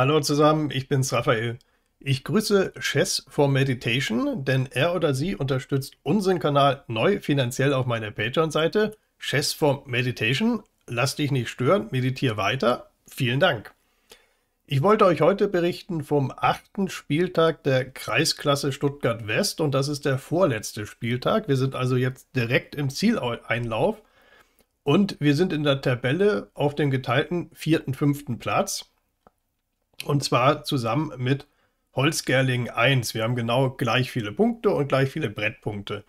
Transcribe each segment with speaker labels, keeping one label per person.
Speaker 1: Hallo zusammen, ich bin's Raphael. Ich grüße Chess for Meditation, denn er oder sie unterstützt unseren Kanal neu finanziell auf meiner Patreon-Seite. Chess for Meditation, lass dich nicht stören, meditiere weiter. Vielen Dank. Ich wollte euch heute berichten vom achten Spieltag der Kreisklasse Stuttgart West und das ist der vorletzte Spieltag. Wir sind also jetzt direkt im Zieleinlauf und wir sind in der Tabelle auf dem geteilten vierten, fünften Platz. Und zwar zusammen mit Holzgerling 1. Wir haben genau gleich viele Punkte und gleich viele Brettpunkte.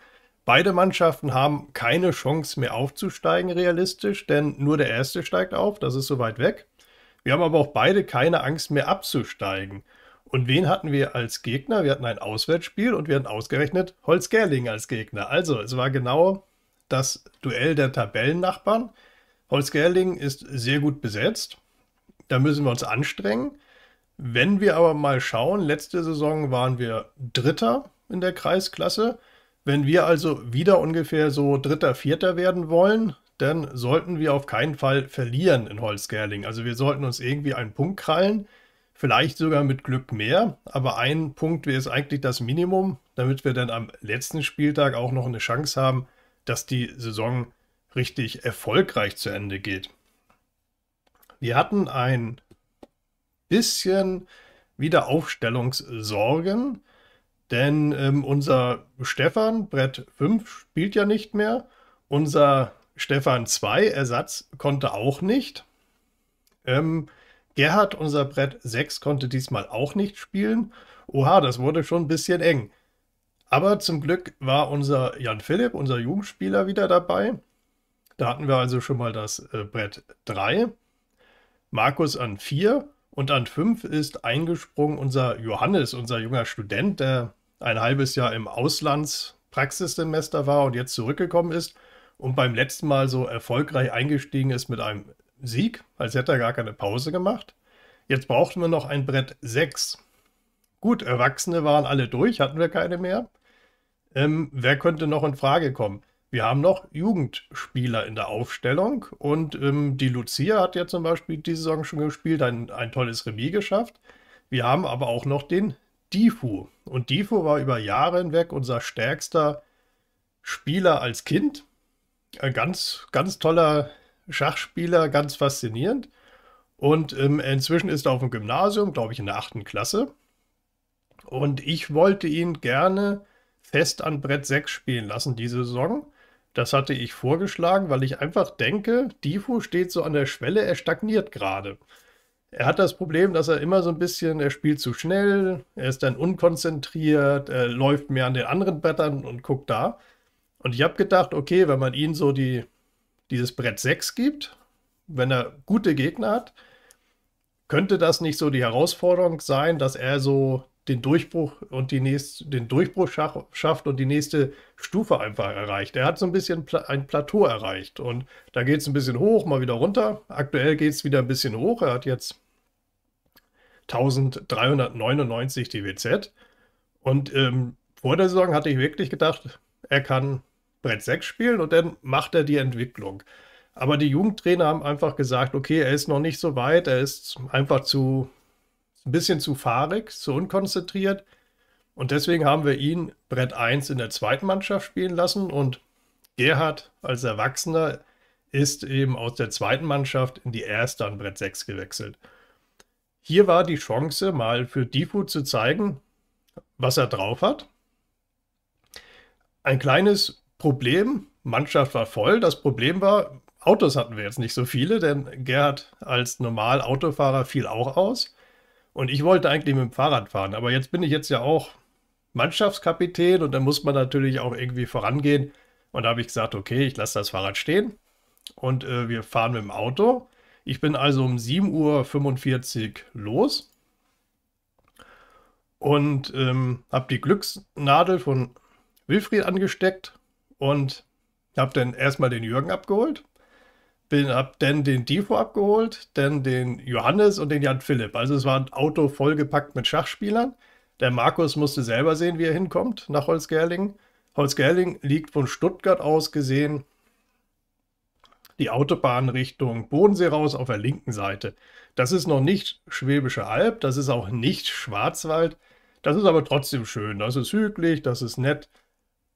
Speaker 1: Beide Mannschaften haben keine Chance mehr aufzusteigen, realistisch, denn nur der erste steigt auf, das ist so weit weg. Wir haben aber auch beide keine Angst mehr abzusteigen. Und wen hatten wir als Gegner? Wir hatten ein Auswärtsspiel und wir hatten ausgerechnet Holzgerling als Gegner. Also es war genau das Duell der Tabellennachbarn. Holzgerling ist sehr gut besetzt. Da müssen wir uns anstrengen. Wenn wir aber mal schauen, letzte Saison waren wir Dritter in der Kreisklasse. Wenn wir also wieder ungefähr so Dritter, Vierter werden wollen, dann sollten wir auf keinen Fall verlieren in Holzgerling. Also wir sollten uns irgendwie einen Punkt krallen, vielleicht sogar mit Glück mehr, aber ein Punkt wäre es eigentlich das Minimum, damit wir dann am letzten Spieltag auch noch eine Chance haben, dass die Saison richtig erfolgreich zu Ende geht. Wir hatten ein bisschen Wiederaufstellungssorgen, denn ähm, unser Stefan, Brett 5, spielt ja nicht mehr. Unser Stefan 2, Ersatz, konnte auch nicht. Ähm, Gerhard, unser Brett 6, konnte diesmal auch nicht spielen. Oha, das wurde schon ein bisschen eng. Aber zum Glück war unser Jan Philipp, unser Jugendspieler, wieder dabei. Da hatten wir also schon mal das äh, Brett 3. Markus an 4 und an fünf ist eingesprungen unser Johannes, unser junger Student, der ein halbes Jahr im Auslandspraxissemester war und jetzt zurückgekommen ist und beim letzten Mal so erfolgreich eingestiegen ist mit einem Sieg, als hätte er gar keine Pause gemacht. Jetzt brauchten wir noch ein Brett 6. Gut, Erwachsene waren alle durch, hatten wir keine mehr. Ähm, wer könnte noch in Frage kommen? wir haben noch Jugendspieler in der Aufstellung und ähm, die Lucia hat ja zum Beispiel diese Saison schon gespielt, ein, ein tolles Remis geschafft. Wir haben aber auch noch den Difu und Difu war über Jahre hinweg unser stärkster Spieler als Kind. Ein ganz, ganz toller Schachspieler, ganz faszinierend. Und ähm, inzwischen ist er auf dem Gymnasium, glaube ich, in der achten Klasse. Und ich wollte ihn gerne fest an Brett 6 spielen lassen diese Saison. Das hatte ich vorgeschlagen, weil ich einfach denke, Difu steht so an der Schwelle, er stagniert gerade. Er hat das Problem, dass er immer so ein bisschen, er spielt zu schnell, er ist dann unkonzentriert, er läuft mehr an den anderen Brettern und guckt da. Und ich habe gedacht, okay, wenn man ihm so die, dieses Brett 6 gibt, wenn er gute Gegner hat, könnte das nicht so die Herausforderung sein, dass er so den Durchbruch und die nächste, den Durchbruch schafft und die nächste Stufe einfach erreicht. Er hat so ein bisschen ein Plateau erreicht und da geht es ein bisschen hoch, mal wieder runter. Aktuell geht es wieder ein bisschen hoch. Er hat jetzt 1399 DWZ und ähm, vor der Saison hatte ich wirklich gedacht, er kann Brett 6 spielen und dann macht er die Entwicklung. Aber die Jugendtrainer haben einfach gesagt, okay, er ist noch nicht so weit, er ist einfach zu ein bisschen zu fahrig, zu unkonzentriert. Und deswegen haben wir ihn Brett 1 in der zweiten Mannschaft spielen lassen und Gerhard als Erwachsener ist eben aus der zweiten Mannschaft in die erste an Brett 6 gewechselt. Hier war die Chance, mal für Difu zu zeigen, was er drauf hat. Ein kleines Problem, Mannschaft war voll. Das Problem war, Autos hatten wir jetzt nicht so viele, denn Gerhard als normal Autofahrer fiel auch aus. Und ich wollte eigentlich mit dem Fahrrad fahren, aber jetzt bin ich jetzt ja auch Mannschaftskapitän und da muss man natürlich auch irgendwie vorangehen. Und da habe ich gesagt, okay, ich lasse das Fahrrad stehen und äh, wir fahren mit dem Auto. Ich bin also um 7.45 Uhr los und ähm, habe die Glücksnadel von Wilfried angesteckt und habe dann erstmal den Jürgen abgeholt bin ab dann den Divo abgeholt, dann den Johannes und den Jan Philipp. Also es war ein Auto vollgepackt mit Schachspielern. Der Markus musste selber sehen, wie er hinkommt nach Holzgerling. Holzgerling liegt von Stuttgart aus gesehen die Autobahn Richtung Bodensee raus auf der linken Seite. Das ist noch nicht Schwäbische Alb, das ist auch nicht Schwarzwald. Das ist aber trotzdem schön. Das ist hügelig, das ist nett.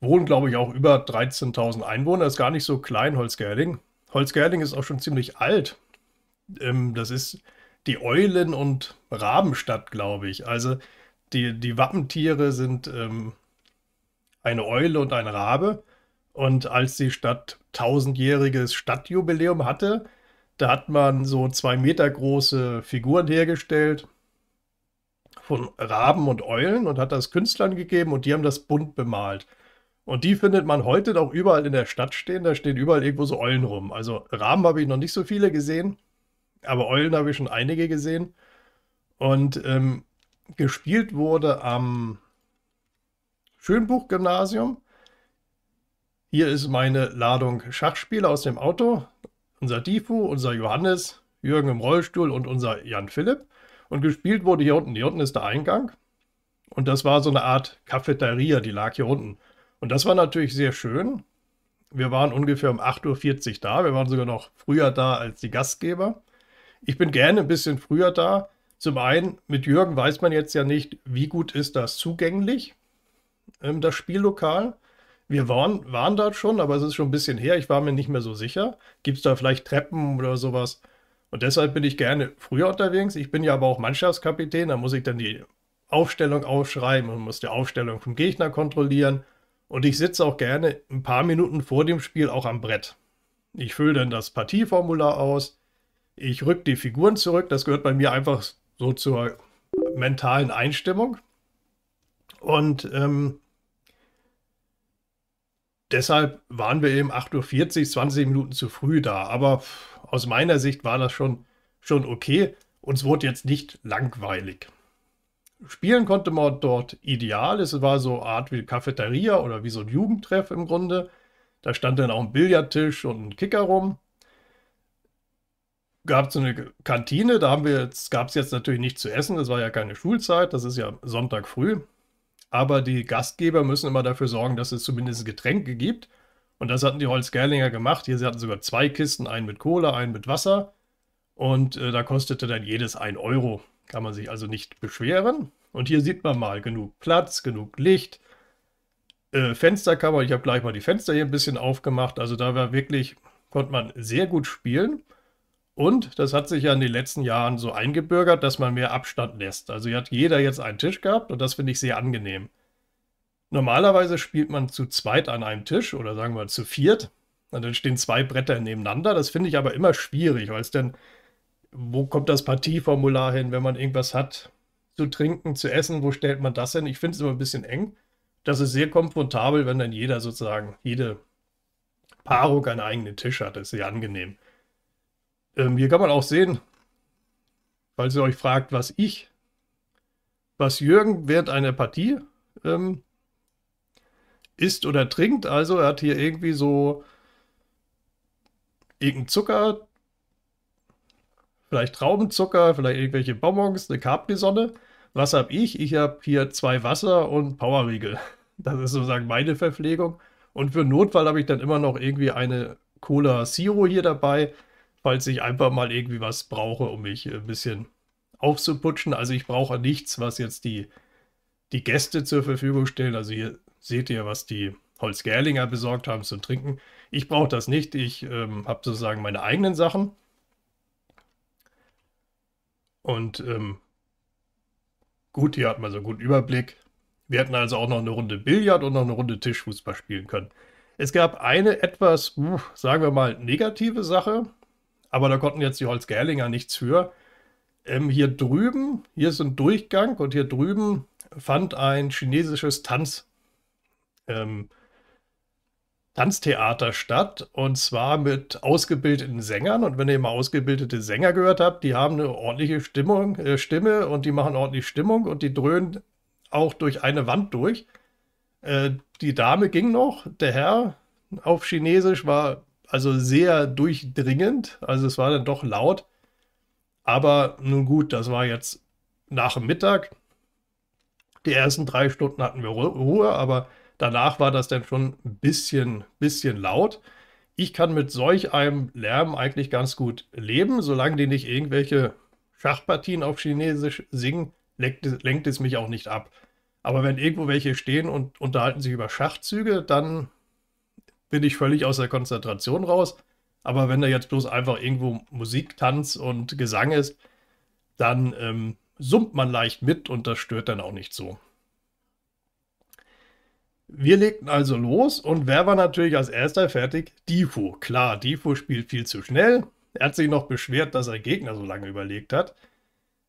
Speaker 1: Wohnen, glaube ich, auch über 13.000 Einwohner. Das Ist gar nicht so klein, Holzgerling. Holzgerling ist auch schon ziemlich alt. Ähm, das ist die Eulen- und Rabenstadt, glaube ich. Also die, die Wappentiere sind ähm, eine Eule und ein Rabe. Und als die Stadt tausendjähriges Stadtjubiläum hatte, da hat man so zwei Meter große Figuren hergestellt von Raben und Eulen und hat das Künstlern gegeben und die haben das bunt bemalt. Und die findet man heute noch überall in der Stadt stehen. Da stehen überall irgendwo so Eulen rum. Also Rahmen habe ich noch nicht so viele gesehen, aber Eulen habe ich schon einige gesehen. Und ähm, gespielt wurde am Schönbuch-Gymnasium. Hier ist meine Ladung Schachspieler aus dem Auto. Unser Difu, unser Johannes, Jürgen im Rollstuhl und unser Jan Philipp. Und gespielt wurde hier unten. Hier unten ist der Eingang. Und das war so eine Art Cafeteria, die lag hier unten. Und das war natürlich sehr schön. Wir waren ungefähr um 8.40 Uhr da. Wir waren sogar noch früher da als die Gastgeber. Ich bin gerne ein bisschen früher da. Zum einen, mit Jürgen weiß man jetzt ja nicht, wie gut ist das zugänglich, ähm, das Spiellokal. Wir waren, waren dort schon, aber es ist schon ein bisschen her. Ich war mir nicht mehr so sicher. Gibt es da vielleicht Treppen oder sowas? Und deshalb bin ich gerne früher unterwegs. Ich bin ja aber auch Mannschaftskapitän. Da muss ich dann die Aufstellung aufschreiben und muss die Aufstellung vom Gegner kontrollieren und ich sitze auch gerne ein paar Minuten vor dem Spiel auch am Brett. Ich fülle dann das Partieformular aus. Ich rück die Figuren zurück. Das gehört bei mir einfach so zur mentalen Einstimmung. Und ähm, deshalb waren wir eben 8.40 Uhr, 20 Minuten zu früh da. Aber aus meiner Sicht war das schon, schon okay. Uns wurde jetzt nicht langweilig spielen konnte man dort ideal. Es war so eine Art wie Cafeteria oder wie so ein Jugendtreff im Grunde. Da stand dann auch ein Billardtisch und ein Kicker rum. Gab so eine Kantine, da jetzt, gab es jetzt natürlich nichts zu essen, das war ja keine Schulzeit, das ist ja Sonntag früh. Aber die Gastgeber müssen immer dafür sorgen, dass es zumindest Getränke gibt. Und das hatten die Holzgerlinger gemacht. Hier, sie hatten sogar zwei Kisten, einen mit Cola, einen mit Wasser. Und äh, da kostete dann jedes ein Euro. Kann man sich also nicht beschweren. Und hier sieht man mal genug Platz, genug Licht, äh, Fensterkammer. Ich habe gleich mal die Fenster hier ein bisschen aufgemacht. Also da war wirklich, konnte man sehr gut spielen. Und das hat sich ja in den letzten Jahren so eingebürgert, dass man mehr Abstand lässt. Also hier hat jeder jetzt einen Tisch gehabt und das finde ich sehr angenehm. Normalerweise spielt man zu zweit an einem Tisch oder sagen wir zu viert. Und dann stehen zwei Bretter nebeneinander. Das finde ich aber immer schwierig, weil es dann wo kommt das Partieformular hin, wenn man irgendwas hat zu trinken, zu essen, wo stellt man das hin? Ich finde es immer ein bisschen eng. Das ist sehr komfortabel, wenn dann jeder sozusagen, jede Paarung einen eigenen Tisch hat. Das ist sehr angenehm. Ähm, hier kann man auch sehen, falls ihr euch fragt, was ich, was Jürgen während einer Partie ähm, isst oder trinkt. Also er hat hier irgendwie so irgendeinen Zucker, vielleicht Traubenzucker, vielleicht irgendwelche Bonbons, eine Capri-Sonne. Was habe ich? Ich habe hier zwei Wasser und Powerriegel. Das ist sozusagen meine Verpflegung. Und für Notfall habe ich dann immer noch irgendwie eine Cola Zero hier dabei, falls ich einfach mal irgendwie was brauche, um mich äh, ein bisschen aufzuputschen. Also ich brauche nichts, was jetzt die, die Gäste zur Verfügung stellen. Also hier seht ihr, was die Holzgerlinger besorgt haben zum Trinken. Ich brauche das nicht. Ich ähm, habe sozusagen meine eigenen Sachen. Und ähm, gut, hier hat man so einen guten Überblick. Wir hätten also auch noch eine Runde Billard und noch eine Runde Tischfußball spielen können. Es gab eine etwas, uh, sagen wir mal, negative Sache, aber da konnten jetzt die Holzgerlinger nichts für. Ähm, hier drüben, hier ist ein Durchgang und hier drüben fand ein chinesisches Tanz ähm, Tanztheater statt und zwar mit ausgebildeten Sängern. Und wenn ihr mal ausgebildete Sänger gehört habt, die haben eine ordentliche Stimmung, äh, Stimme und die machen ordentlich Stimmung und die dröhnen auch durch eine Wand durch. Äh, die Dame ging noch, der Herr auf Chinesisch war also sehr durchdringend, also es war dann doch laut. Aber nun gut, das war jetzt nach dem Mittag. Die ersten drei Stunden hatten wir Ruhe, aber Danach war das dann schon ein bisschen, bisschen laut. Ich kann mit solch einem Lärm eigentlich ganz gut leben, solange die nicht irgendwelche Schachpartien auf Chinesisch singen, lenkt, lenkt es mich auch nicht ab. Aber wenn irgendwo welche stehen und unterhalten sich über Schachzüge, dann bin ich völlig aus der Konzentration raus. Aber wenn da jetzt bloß einfach irgendwo Musik, Tanz und Gesang ist, dann ähm, summt man leicht mit und das stört dann auch nicht so. Wir legten also los und wer war natürlich als erster fertig? Difu. Klar, Difu spielt viel zu schnell. Er hat sich noch beschwert, dass er Gegner so lange überlegt hat.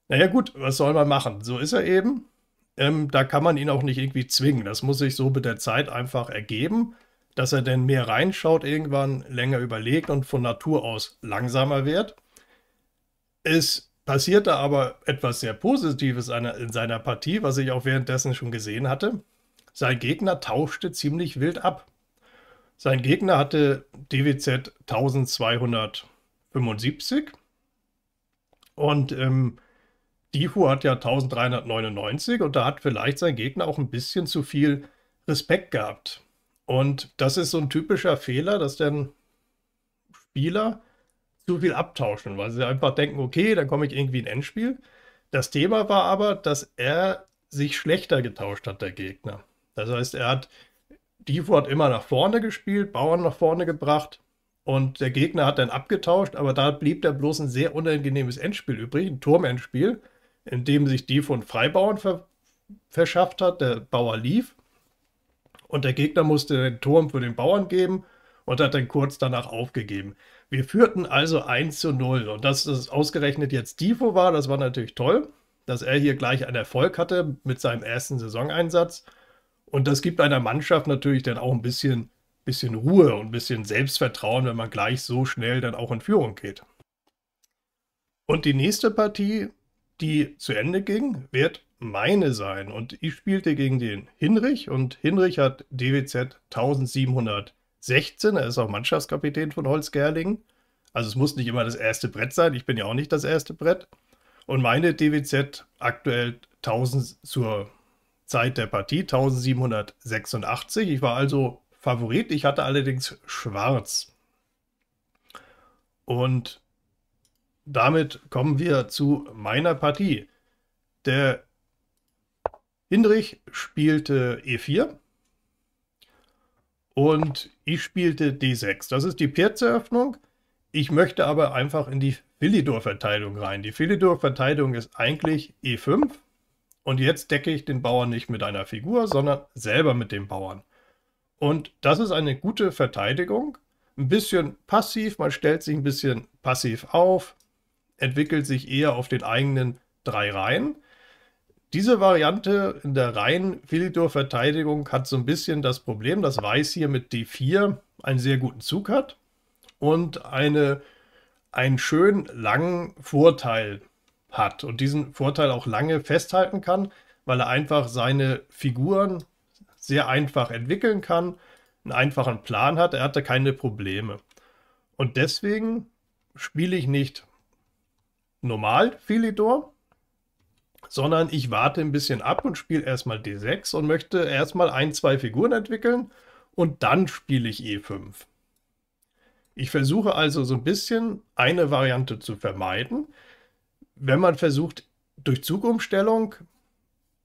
Speaker 1: Naja gut, was soll man machen? So ist er eben. Ähm, da kann man ihn auch nicht irgendwie zwingen. Das muss sich so mit der Zeit einfach ergeben, dass er denn mehr reinschaut, irgendwann länger überlegt und von Natur aus langsamer wird. Es passierte aber etwas sehr Positives in seiner Partie, was ich auch währenddessen schon gesehen hatte. Sein Gegner tauschte ziemlich wild ab. Sein Gegner hatte DWZ 1275 und ähm, Difu hat ja 1399 und da hat vielleicht sein Gegner auch ein bisschen zu viel Respekt gehabt. Und das ist so ein typischer Fehler, dass dann Spieler zu viel abtauschen, weil sie einfach denken, okay, dann komme ich irgendwie in Endspiel. Das Thema war aber, dass er sich schlechter getauscht hat, der Gegner. Das heißt, er hat Default immer nach vorne gespielt, Bauern nach vorne gebracht und der Gegner hat dann abgetauscht, aber da blieb dann bloß ein sehr unangenehmes Endspiel übrig, ein Turmendspiel, in dem sich Default Freibauern ver verschafft hat. Der Bauer lief und der Gegner musste den Turm für den Bauern geben und hat dann kurz danach aufgegeben. Wir führten also 1 zu 0 und dass das ausgerechnet jetzt Defo war, das war natürlich toll, dass er hier gleich einen Erfolg hatte mit seinem ersten Saisoneinsatz. Und das gibt einer Mannschaft natürlich dann auch ein bisschen, bisschen Ruhe und ein bisschen Selbstvertrauen, wenn man gleich so schnell dann auch in Führung geht. Und die nächste Partie, die zu Ende ging, wird meine sein. Und ich spielte gegen den Hinrich und Hinrich hat DWZ 1716. Er ist auch Mannschaftskapitän von Holz Gerlingen. Also es muss nicht immer das erste Brett sein. Ich bin ja auch nicht das erste Brett. Und meine DWZ aktuell 1000 zur Zeit der Partie 1786. Ich war also Favorit, ich hatte allerdings Schwarz. Und damit kommen wir zu meiner Partie. Der Hindrich spielte E4 und ich spielte D6. Das ist die Pirzeröffnung. Ich möchte aber einfach in die Philidor-Verteidigung rein. Die Philidor-Verteidigung ist eigentlich E5 und jetzt decke ich den Bauern nicht mit einer Figur, sondern selber mit dem Bauern. Und das ist eine gute Verteidigung. Ein bisschen passiv, man stellt sich ein bisschen passiv auf, entwickelt sich eher auf den eigenen drei Reihen. Diese Variante in der reihen Philidor-Verteidigung hat so ein bisschen das Problem, dass Weiß hier mit D4 einen sehr guten Zug hat und eine, einen schönen langen Vorteil hat hat und diesen Vorteil auch lange festhalten kann, weil er einfach seine Figuren sehr einfach entwickeln kann, einen einfachen Plan hat, er hatte keine Probleme. Und deswegen spiele ich nicht normal Philidor, sondern ich warte ein bisschen ab und spiele erstmal D6 und möchte erstmal ein, zwei Figuren entwickeln und dann spiele ich E5. Ich versuche also so ein bisschen eine Variante zu vermeiden, wenn man versucht, durch Zugumstellung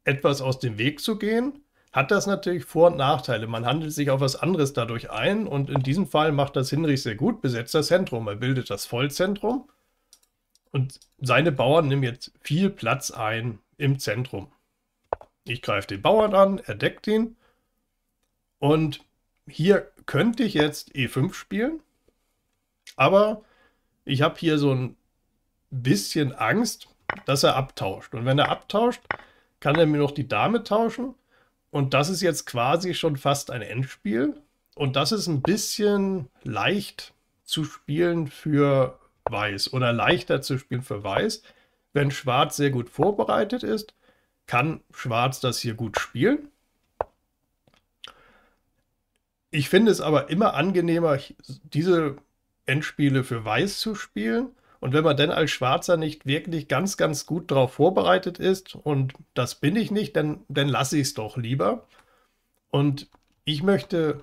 Speaker 1: etwas aus dem Weg zu gehen, hat das natürlich Vor- und Nachteile. Man handelt sich auf was anderes dadurch ein und in diesem Fall macht das Hinrich sehr gut, besetzt das Zentrum. Er bildet das Vollzentrum und seine Bauern nehmen jetzt viel Platz ein im Zentrum. Ich greife den Bauern an, er deckt ihn und hier könnte ich jetzt E5 spielen, aber ich habe hier so ein bisschen Angst, dass er abtauscht. Und wenn er abtauscht, kann er mir noch die Dame tauschen. Und das ist jetzt quasi schon fast ein Endspiel. Und das ist ein bisschen leicht zu spielen für Weiß oder leichter zu spielen für Weiß. Wenn Schwarz sehr gut vorbereitet ist, kann Schwarz das hier gut spielen. Ich finde es aber immer angenehmer, diese Endspiele für Weiß zu spielen, und wenn man denn als Schwarzer nicht wirklich ganz, ganz gut darauf vorbereitet ist, und das bin ich nicht, dann, dann lasse ich es doch lieber. Und ich möchte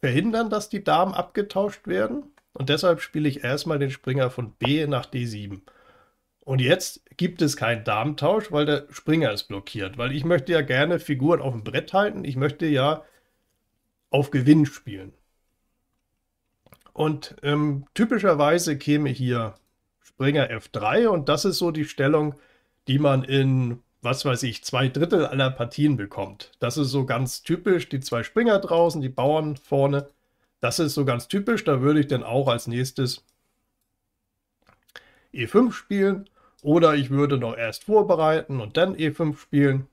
Speaker 1: verhindern, dass die Damen abgetauscht werden. Und deshalb spiele ich erstmal den Springer von B nach D7. Und jetzt gibt es keinen Damentausch, weil der Springer ist blockiert. Weil ich möchte ja gerne Figuren auf dem Brett halten. Ich möchte ja auf Gewinn spielen. Und ähm, typischerweise käme hier Springer F3 und das ist so die Stellung, die man in, was weiß ich, zwei Drittel aller Partien bekommt. Das ist so ganz typisch, die zwei Springer draußen, die Bauern vorne. Das ist so ganz typisch, da würde ich dann auch als nächstes E5 spielen oder ich würde noch erst vorbereiten und dann E5 spielen.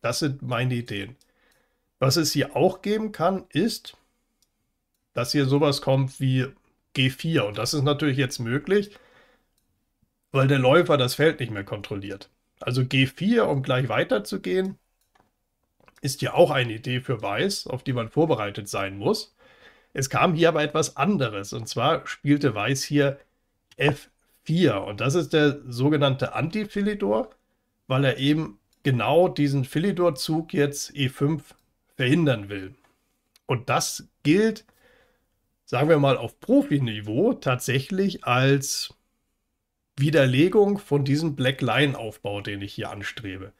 Speaker 1: Das sind meine Ideen. Was es hier auch geben kann, ist, dass hier sowas kommt wie G4 und das ist natürlich jetzt möglich, weil der Läufer das Feld nicht mehr kontrolliert. Also G4, um gleich weiterzugehen, ist ja auch eine Idee für Weiß, auf die man vorbereitet sein muss. Es kam hier aber etwas anderes und zwar spielte Weiß hier F4 und das ist der sogenannte Anti-Philidor, weil er eben genau diesen Philidor-Zug jetzt E5 verhindern will. Und das gilt, sagen wir mal, auf Profiniveau tatsächlich als Widerlegung von diesem Black Line-Aufbau, den ich hier anstrebe.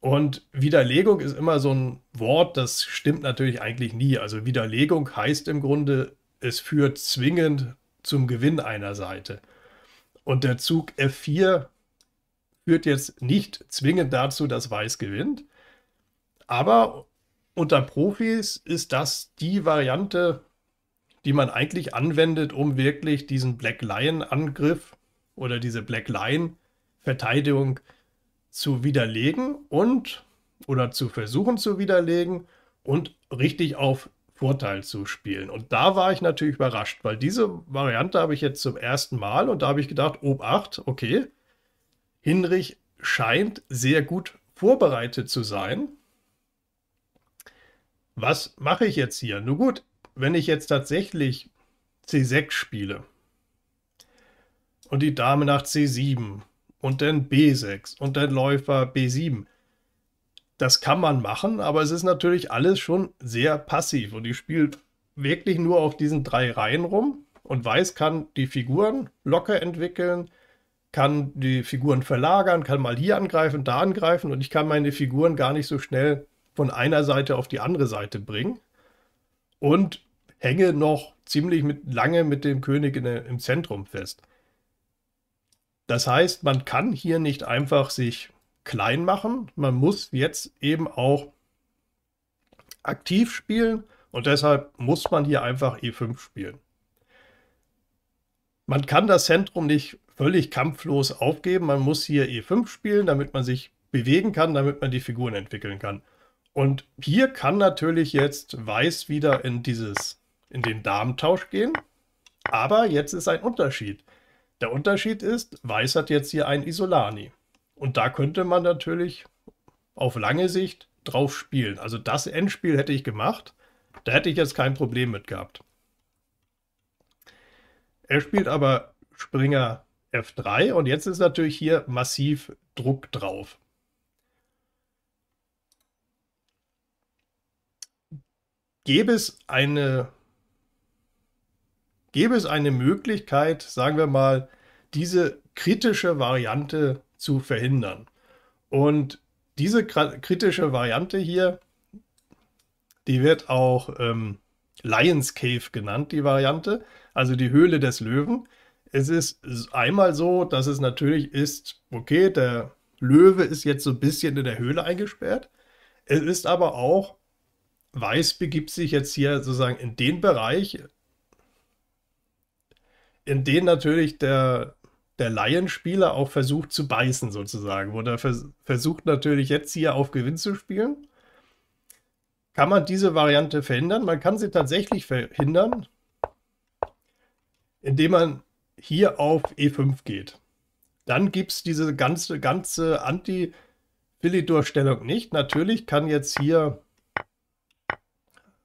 Speaker 1: Und Widerlegung ist immer so ein Wort, das stimmt natürlich eigentlich nie. Also Widerlegung heißt im Grunde, es führt zwingend zum Gewinn einer Seite. Und der Zug F4 führt jetzt nicht zwingend dazu, dass Weiß gewinnt. Aber unter Profis ist das die Variante, die man eigentlich anwendet, um wirklich diesen Black Lion-Angriff oder diese Black Line Verteidigung zu widerlegen und oder zu versuchen zu widerlegen und richtig auf Vorteil zu spielen. Und da war ich natürlich überrascht, weil diese Variante habe ich jetzt zum ersten Mal und da habe ich gedacht, Obacht, okay, Hinrich scheint sehr gut vorbereitet zu sein. Was mache ich jetzt hier? Nun gut, wenn ich jetzt tatsächlich C6 spiele, und die Dame nach C7 und dann B6 und dann Läufer B7. Das kann man machen, aber es ist natürlich alles schon sehr passiv und die spielt wirklich nur auf diesen drei Reihen rum und Weiß kann die Figuren locker entwickeln, kann die Figuren verlagern, kann mal hier angreifen, da angreifen und ich kann meine Figuren gar nicht so schnell von einer Seite auf die andere Seite bringen und hänge noch ziemlich mit, lange mit dem König in, im Zentrum fest. Das heißt, man kann hier nicht einfach sich klein machen. Man muss jetzt eben auch aktiv spielen und deshalb muss man hier einfach E5 spielen. Man kann das Zentrum nicht völlig kampflos aufgeben. Man muss hier E5 spielen, damit man sich bewegen kann, damit man die Figuren entwickeln kann. Und hier kann natürlich jetzt Weiß wieder in dieses, in den Darmtausch gehen. Aber jetzt ist ein Unterschied. Der Unterschied ist, Weiß hat jetzt hier ein Isolani. Und da könnte man natürlich auf lange Sicht drauf spielen. Also das Endspiel hätte ich gemacht. Da hätte ich jetzt kein Problem mit gehabt. Er spielt aber Springer F3 und jetzt ist natürlich hier massiv Druck drauf. Gäbe es eine Gäbe es eine Möglichkeit, sagen wir mal, diese kritische Variante zu verhindern? Und diese kritische Variante hier, die wird auch ähm, Lions Cave genannt, die Variante, also die Höhle des Löwen. Es ist einmal so, dass es natürlich ist, okay, der Löwe ist jetzt so ein bisschen in der Höhle eingesperrt. Es ist aber auch, Weiß begibt sich jetzt hier sozusagen in den Bereich in denen natürlich der, der Laienspieler auch versucht zu beißen, sozusagen. Wo er vers versucht natürlich jetzt hier auf Gewinn zu spielen. Kann man diese Variante verhindern? Man kann sie tatsächlich verhindern, indem man hier auf E5 geht. Dann gibt es diese ganze, ganze Anti-Philidor-Stellung nicht. Natürlich kann jetzt hier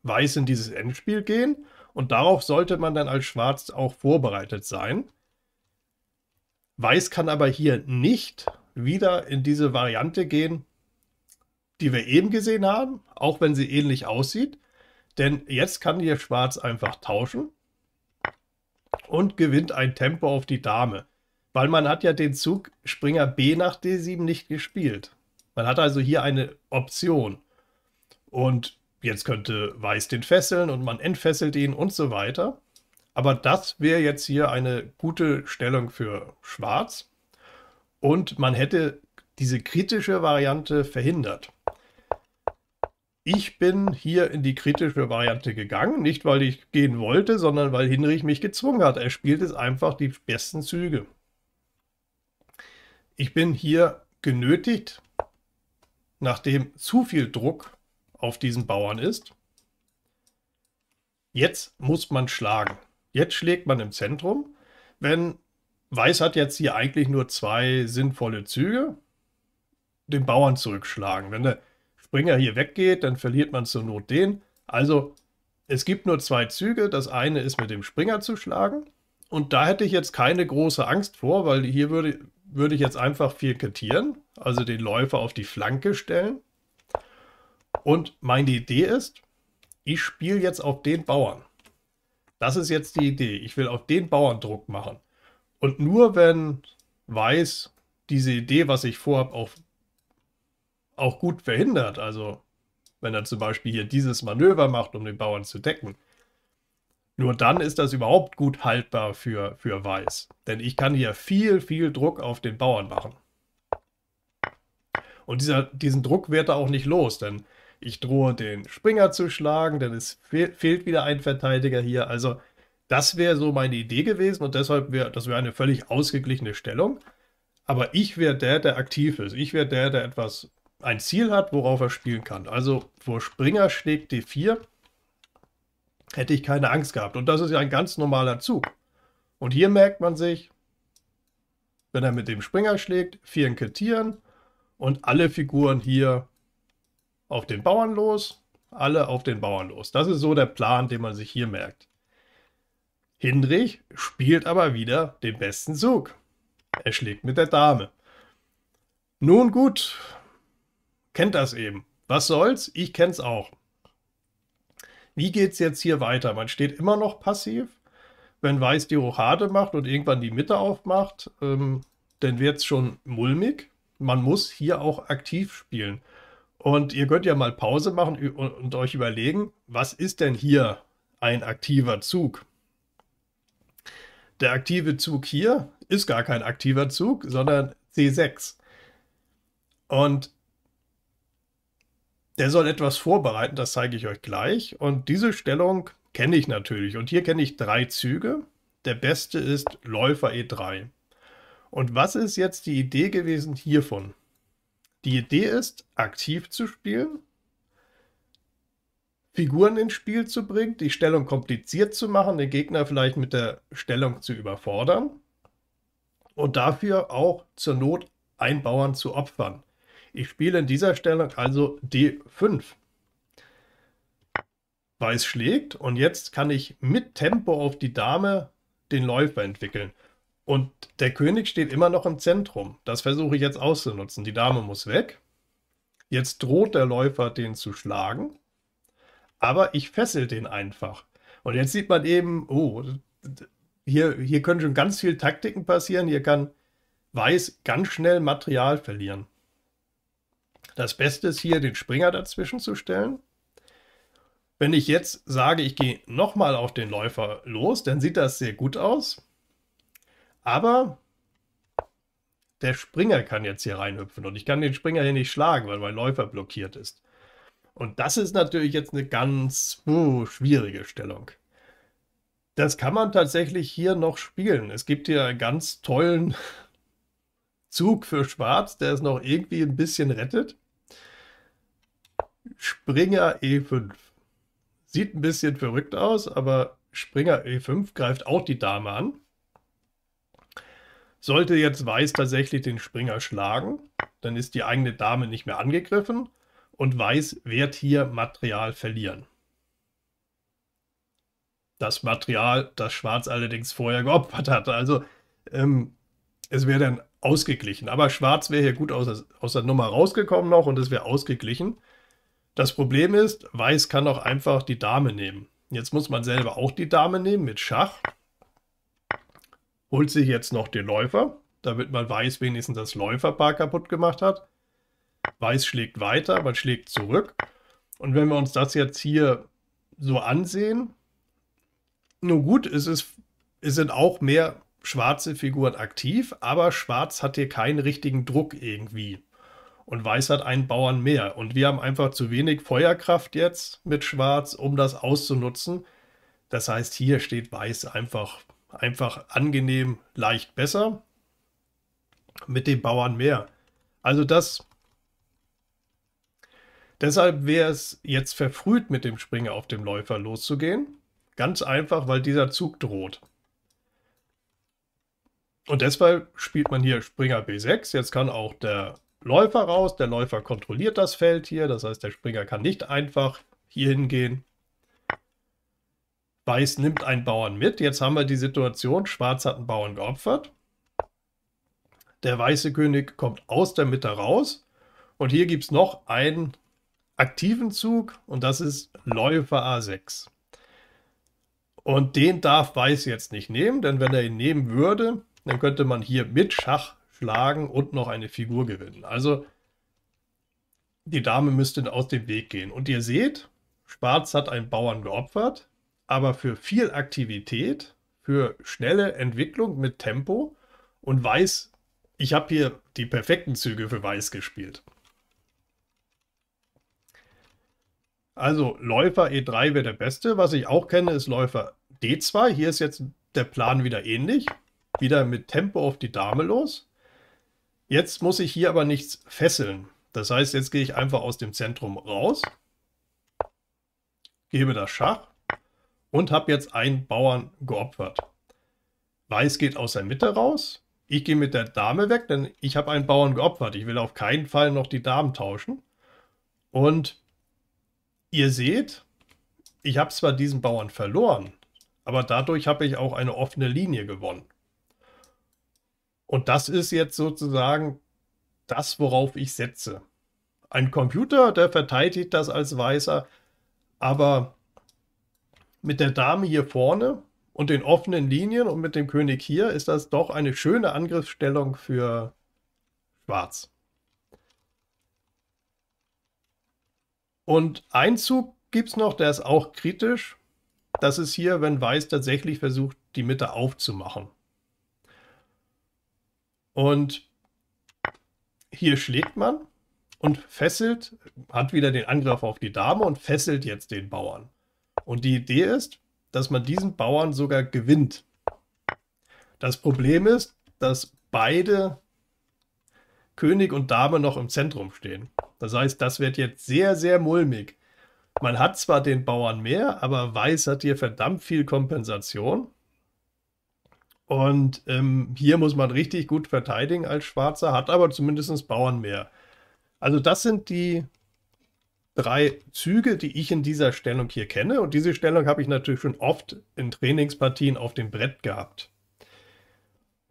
Speaker 1: Weiß in dieses Endspiel gehen und darauf sollte man dann als Schwarz auch vorbereitet sein. Weiß kann aber hier nicht wieder in diese Variante gehen, die wir eben gesehen haben, auch wenn sie ähnlich aussieht. Denn jetzt kann hier Schwarz einfach tauschen und gewinnt ein Tempo auf die Dame. Weil man hat ja den Zug Springer B nach D7 nicht gespielt. Man hat also hier eine Option. Und Jetzt könnte Weiß den fesseln und man entfesselt ihn und so weiter. Aber das wäre jetzt hier eine gute Stellung für Schwarz. Und man hätte diese kritische Variante verhindert. Ich bin hier in die kritische Variante gegangen, nicht weil ich gehen wollte, sondern weil Hinrich mich gezwungen hat. Er spielt es einfach die besten Züge. Ich bin hier genötigt, nachdem zu viel Druck auf diesen Bauern ist. Jetzt muss man schlagen. Jetzt schlägt man im Zentrum. Wenn Weiß hat jetzt hier eigentlich nur zwei sinnvolle Züge, den Bauern zurückschlagen. Wenn der Springer hier weggeht, dann verliert man zur Not den. Also es gibt nur zwei Züge. Das eine ist mit dem Springer zu schlagen. Und da hätte ich jetzt keine große Angst vor, weil hier würde, würde ich jetzt einfach viel kettieren, also den Läufer auf die Flanke stellen. Und meine Idee ist, ich spiele jetzt auf den Bauern. Das ist jetzt die Idee. Ich will auf den Bauern Druck machen. Und nur wenn Weiß diese Idee, was ich vorhabe, auch, auch gut verhindert, also wenn er zum Beispiel hier dieses Manöver macht, um den Bauern zu decken, nur dann ist das überhaupt gut haltbar für, für Weiß. Denn ich kann hier viel, viel Druck auf den Bauern machen. Und dieser, diesen Druck wird er auch nicht los, denn ich drohe den Springer zu schlagen, denn es fehl, fehlt wieder ein Verteidiger hier. Also das wäre so meine Idee gewesen und deshalb wäre das wär eine völlig ausgeglichene Stellung. Aber ich wäre der, der aktiv ist. Ich wäre der, der etwas ein Ziel hat, worauf er spielen kann. Also vor Springer schlägt D4 hätte ich keine Angst gehabt. Und das ist ja ein ganz normaler Zug. Und hier merkt man sich, wenn er mit dem Springer schlägt, vier inkettieren und alle Figuren hier auf den Bauern los, alle auf den Bauern los. Das ist so der Plan, den man sich hier merkt. Hindrich spielt aber wieder den besten Zug. Er schlägt mit der Dame. Nun gut, kennt das eben. Was soll's? Ich kenn's auch. Wie geht's jetzt hier weiter? Man steht immer noch passiv. Wenn Weiß die Rochade macht und irgendwann die Mitte aufmacht, ähm, dann wird's schon mulmig. Man muss hier auch aktiv spielen. Und ihr könnt ja mal Pause machen und euch überlegen, was ist denn hier ein aktiver Zug? Der aktive Zug hier ist gar kein aktiver Zug, sondern C6. Und der soll etwas vorbereiten, das zeige ich euch gleich. Und diese Stellung kenne ich natürlich. Und hier kenne ich drei Züge. Der beste ist Läufer E3. Und was ist jetzt die Idee gewesen hiervon? Die Idee ist, aktiv zu spielen, Figuren ins Spiel zu bringen, die Stellung kompliziert zu machen, den Gegner vielleicht mit der Stellung zu überfordern und dafür auch zur Not einen Bauern zu opfern. Ich spiele in dieser Stellung also D5. Weiß schlägt und jetzt kann ich mit Tempo auf die Dame den Läufer entwickeln. Und der König steht immer noch im Zentrum. Das versuche ich jetzt auszunutzen. Die Dame muss weg. Jetzt droht der Läufer, den zu schlagen. Aber ich fessel den einfach. Und jetzt sieht man eben, oh, hier, hier können schon ganz viele Taktiken passieren. Hier kann Weiß ganz schnell Material verlieren. Das Beste ist hier, den Springer dazwischen zu stellen. Wenn ich jetzt sage, ich gehe nochmal auf den Läufer los, dann sieht das sehr gut aus. Aber der Springer kann jetzt hier reinhüpfen und ich kann den Springer hier nicht schlagen, weil mein Läufer blockiert ist. Und das ist natürlich jetzt eine ganz uh, schwierige Stellung. Das kann man tatsächlich hier noch spielen. Es gibt hier einen ganz tollen Zug für Schwarz, der es noch irgendwie ein bisschen rettet. Springer E5. Sieht ein bisschen verrückt aus, aber Springer E5 greift auch die Dame an. Sollte jetzt Weiß tatsächlich den Springer schlagen, dann ist die eigene Dame nicht mehr angegriffen und Weiß wird hier Material verlieren. Das Material, das Schwarz allerdings vorher geopfert hatte. Also ähm, es wäre dann ausgeglichen. Aber Schwarz wäre hier gut aus, aus der Nummer rausgekommen noch und es wäre ausgeglichen. Das Problem ist, Weiß kann auch einfach die Dame nehmen. Jetzt muss man selber auch die Dame nehmen mit Schach holt sich jetzt noch den Läufer, damit man weiß wenigstens, das Läuferpaar kaputt gemacht hat. Weiß schlägt weiter, man schlägt zurück. Und wenn wir uns das jetzt hier so ansehen, nun gut, es, ist, es sind auch mehr schwarze Figuren aktiv, aber Schwarz hat hier keinen richtigen Druck irgendwie. Und Weiß hat einen Bauern mehr. Und wir haben einfach zu wenig Feuerkraft jetzt mit Schwarz, um das auszunutzen. Das heißt, hier steht Weiß einfach Einfach angenehm, leicht besser. Mit den Bauern mehr. Also das. Deshalb wäre es jetzt verfrüht, mit dem Springer auf dem Läufer loszugehen. Ganz einfach, weil dieser Zug droht. Und deshalb spielt man hier Springer B6. Jetzt kann auch der Läufer raus. Der Läufer kontrolliert das Feld hier. Das heißt, der Springer kann nicht einfach hier hingehen. Weiß nimmt einen Bauern mit. Jetzt haben wir die Situation, Schwarz hat einen Bauern geopfert. Der weiße König kommt aus der Mitte raus. Und hier gibt es noch einen aktiven Zug und das ist Läufer A6. Und den darf Weiß jetzt nicht nehmen, denn wenn er ihn nehmen würde, dann könnte man hier mit Schach schlagen und noch eine Figur gewinnen. Also die Dame müsste aus dem Weg gehen. Und ihr seht, Schwarz hat einen Bauern geopfert aber für viel Aktivität, für schnelle Entwicklung mit Tempo und Weiß. Ich habe hier die perfekten Züge für Weiß gespielt. Also Läufer E3 wäre der beste. Was ich auch kenne, ist Läufer D2. Hier ist jetzt der Plan wieder ähnlich. Wieder mit Tempo auf die Dame los. Jetzt muss ich hier aber nichts fesseln. Das heißt, jetzt gehe ich einfach aus dem Zentrum raus, gebe das Schach und habe jetzt einen Bauern geopfert. Weiß geht aus der Mitte raus. Ich gehe mit der Dame weg, denn ich habe einen Bauern geopfert. Ich will auf keinen Fall noch die Damen tauschen. Und ihr seht, ich habe zwar diesen Bauern verloren, aber dadurch habe ich auch eine offene Linie gewonnen. Und das ist jetzt sozusagen das, worauf ich setze. Ein Computer, der verteidigt das als Weißer, aber mit der Dame hier vorne und den offenen Linien und mit dem König hier ist das doch eine schöne Angriffsstellung für Schwarz. Und ein Zug gibt es noch, der ist auch kritisch. Das ist hier, wenn Weiß tatsächlich versucht, die Mitte aufzumachen. Und hier schlägt man und fesselt, hat wieder den Angriff auf die Dame und fesselt jetzt den Bauern. Und die Idee ist, dass man diesen Bauern sogar gewinnt. Das Problem ist, dass beide König und Dame noch im Zentrum stehen. Das heißt, das wird jetzt sehr, sehr mulmig. Man hat zwar den Bauern mehr, aber Weiß hat hier verdammt viel Kompensation. Und ähm, hier muss man richtig gut verteidigen als Schwarzer, hat aber zumindest Bauern mehr. Also das sind die drei Züge, die ich in dieser Stellung hier kenne. Und diese Stellung habe ich natürlich schon oft in Trainingspartien auf dem Brett gehabt.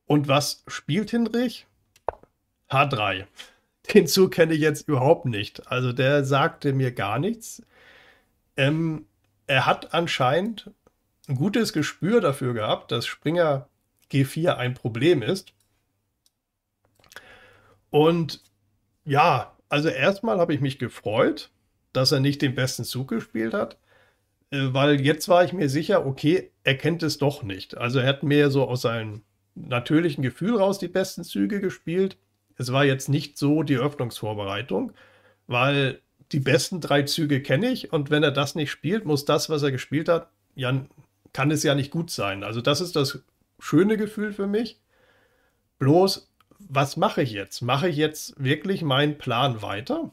Speaker 1: Und was spielt Hindrich? H3. Den Zug kenne ich jetzt überhaupt nicht. Also der sagte mir gar nichts. Ähm, er hat anscheinend ein gutes Gespür dafür gehabt, dass Springer G4 ein Problem ist. Und ja, also erstmal habe ich mich gefreut, dass er nicht den besten Zug gespielt hat, äh, weil jetzt war ich mir sicher, okay, er kennt es doch nicht. Also er hat mir so aus seinem natürlichen Gefühl raus die besten Züge gespielt. Es war jetzt nicht so die Öffnungsvorbereitung, weil die besten drei Züge kenne ich und wenn er das nicht spielt, muss das, was er gespielt hat, ja, kann es ja nicht gut sein. Also das ist das schöne Gefühl für mich. Bloß, was mache ich jetzt? Mache ich jetzt wirklich meinen Plan weiter?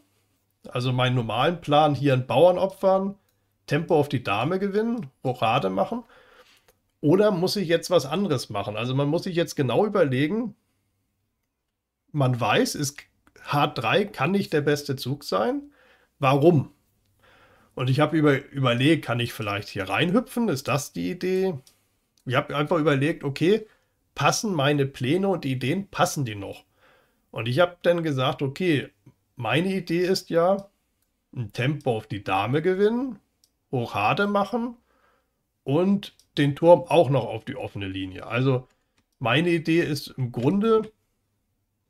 Speaker 1: Also meinen normalen Plan hier einen Bauern opfern, Tempo auf die Dame gewinnen, Rochade machen. Oder muss ich jetzt was anderes machen? Also man muss sich jetzt genau überlegen, man weiß, ist H3 kann nicht der beste Zug sein. Warum? Und ich habe über, überlegt, kann ich vielleicht hier reinhüpfen? Ist das die Idee? Ich habe einfach überlegt, okay, passen meine Pläne und Ideen, passen die noch? Und ich habe dann gesagt, okay, meine Idee ist ja, ein Tempo auf die Dame gewinnen, Hochade machen und den Turm auch noch auf die offene Linie. Also meine Idee ist im Grunde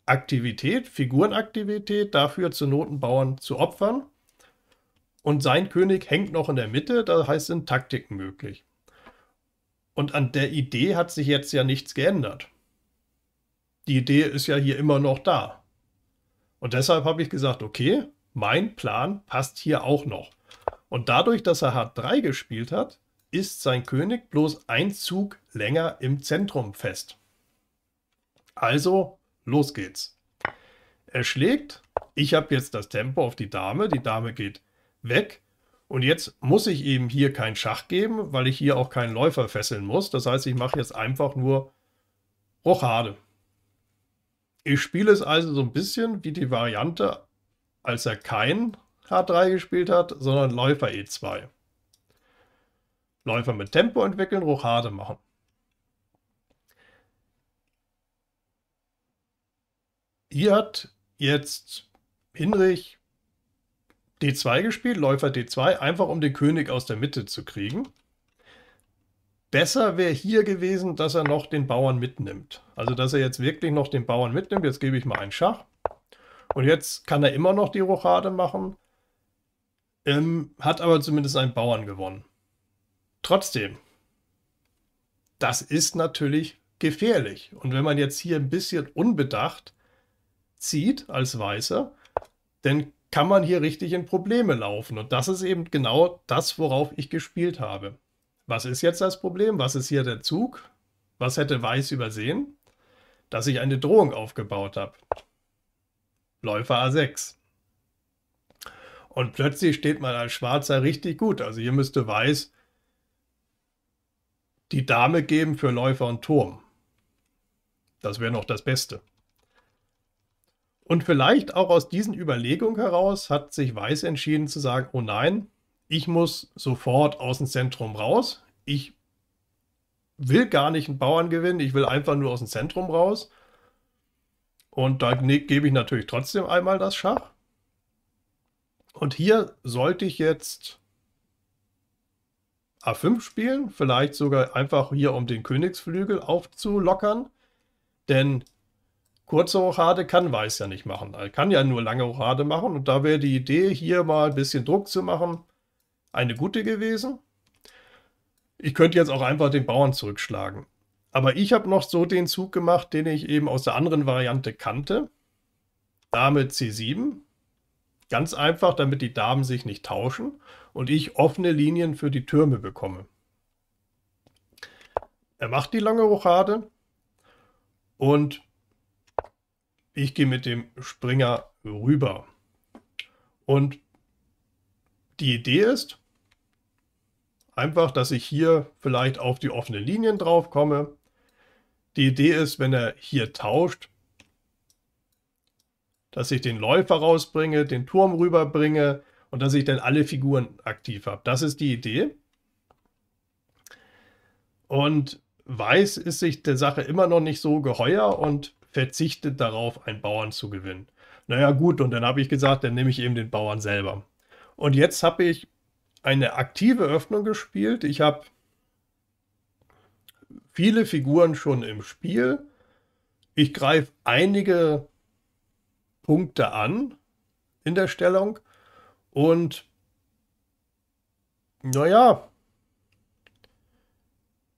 Speaker 1: Aktivität, Figurenaktivität dafür zu Notenbauern zu opfern. Und sein König hängt noch in der Mitte, das heißt sind Taktiken möglich. Und an der Idee hat sich jetzt ja nichts geändert. Die Idee ist ja hier immer noch da. Und deshalb habe ich gesagt, okay, mein Plan passt hier auch noch. Und dadurch, dass er H3 gespielt hat, ist sein König bloß ein Zug länger im Zentrum fest. Also, los geht's. Er schlägt, ich habe jetzt das Tempo auf die Dame, die Dame geht weg. Und jetzt muss ich eben hier keinen Schach geben, weil ich hier auch keinen Läufer fesseln muss. Das heißt, ich mache jetzt einfach nur Rochade. Ich spiele es also so ein bisschen wie die Variante, als er kein H3 gespielt hat, sondern Läufer E2. Läufer mit Tempo entwickeln, Rochade machen. Hier hat jetzt Hinrich D2 gespielt, Läufer D2, einfach um den König aus der Mitte zu kriegen besser wäre hier gewesen, dass er noch den Bauern mitnimmt. Also dass er jetzt wirklich noch den Bauern mitnimmt. Jetzt gebe ich mal einen Schach. Und jetzt kann er immer noch die Rochade machen. Ähm, hat aber zumindest einen Bauern gewonnen. Trotzdem, das ist natürlich gefährlich. Und wenn man jetzt hier ein bisschen unbedacht zieht als Weißer, dann kann man hier richtig in Probleme laufen. Und das ist eben genau das, worauf ich gespielt habe was ist jetzt das Problem? Was ist hier der Zug? Was hätte Weiß übersehen? Dass ich eine Drohung aufgebaut habe. Läufer A6. Und plötzlich steht man als Schwarzer richtig gut. Also hier müsste Weiß die Dame geben für Läufer und Turm. Das wäre noch das Beste. Und vielleicht auch aus diesen Überlegungen heraus hat sich Weiß entschieden zu sagen, oh nein, ich muss sofort aus dem Zentrum raus. Ich will gar nicht einen Bauern gewinnen, ich will einfach nur aus dem Zentrum raus. Und da ne-, gebe ich natürlich trotzdem einmal das Schach. Und hier sollte ich jetzt A5 spielen, vielleicht sogar einfach hier, um den Königsflügel aufzulockern. Denn kurze Rochade kann Weiß ja nicht machen. Er kann ja nur lange Rochade machen. Und da wäre die Idee, hier mal ein bisschen Druck zu machen eine gute gewesen. Ich könnte jetzt auch einfach den Bauern zurückschlagen. Aber ich habe noch so den Zug gemacht, den ich eben aus der anderen Variante kannte. Dame C7. Ganz einfach, damit die Damen sich nicht tauschen und ich offene Linien für die Türme bekomme. Er macht die lange Rochade und ich gehe mit dem Springer rüber. Und die Idee ist, Einfach, dass ich hier vielleicht auf die offenen Linien drauf komme. Die Idee ist, wenn er hier tauscht, dass ich den Läufer rausbringe, den Turm rüberbringe und dass ich dann alle Figuren aktiv habe. Das ist die Idee. Und Weiß ist sich der Sache immer noch nicht so geheuer und verzichtet darauf, einen Bauern zu gewinnen. Naja gut, und dann habe ich gesagt, dann nehme ich eben den Bauern selber. Und jetzt habe ich eine aktive Öffnung gespielt. Ich habe viele Figuren schon im Spiel. Ich greife einige Punkte an in der Stellung und naja,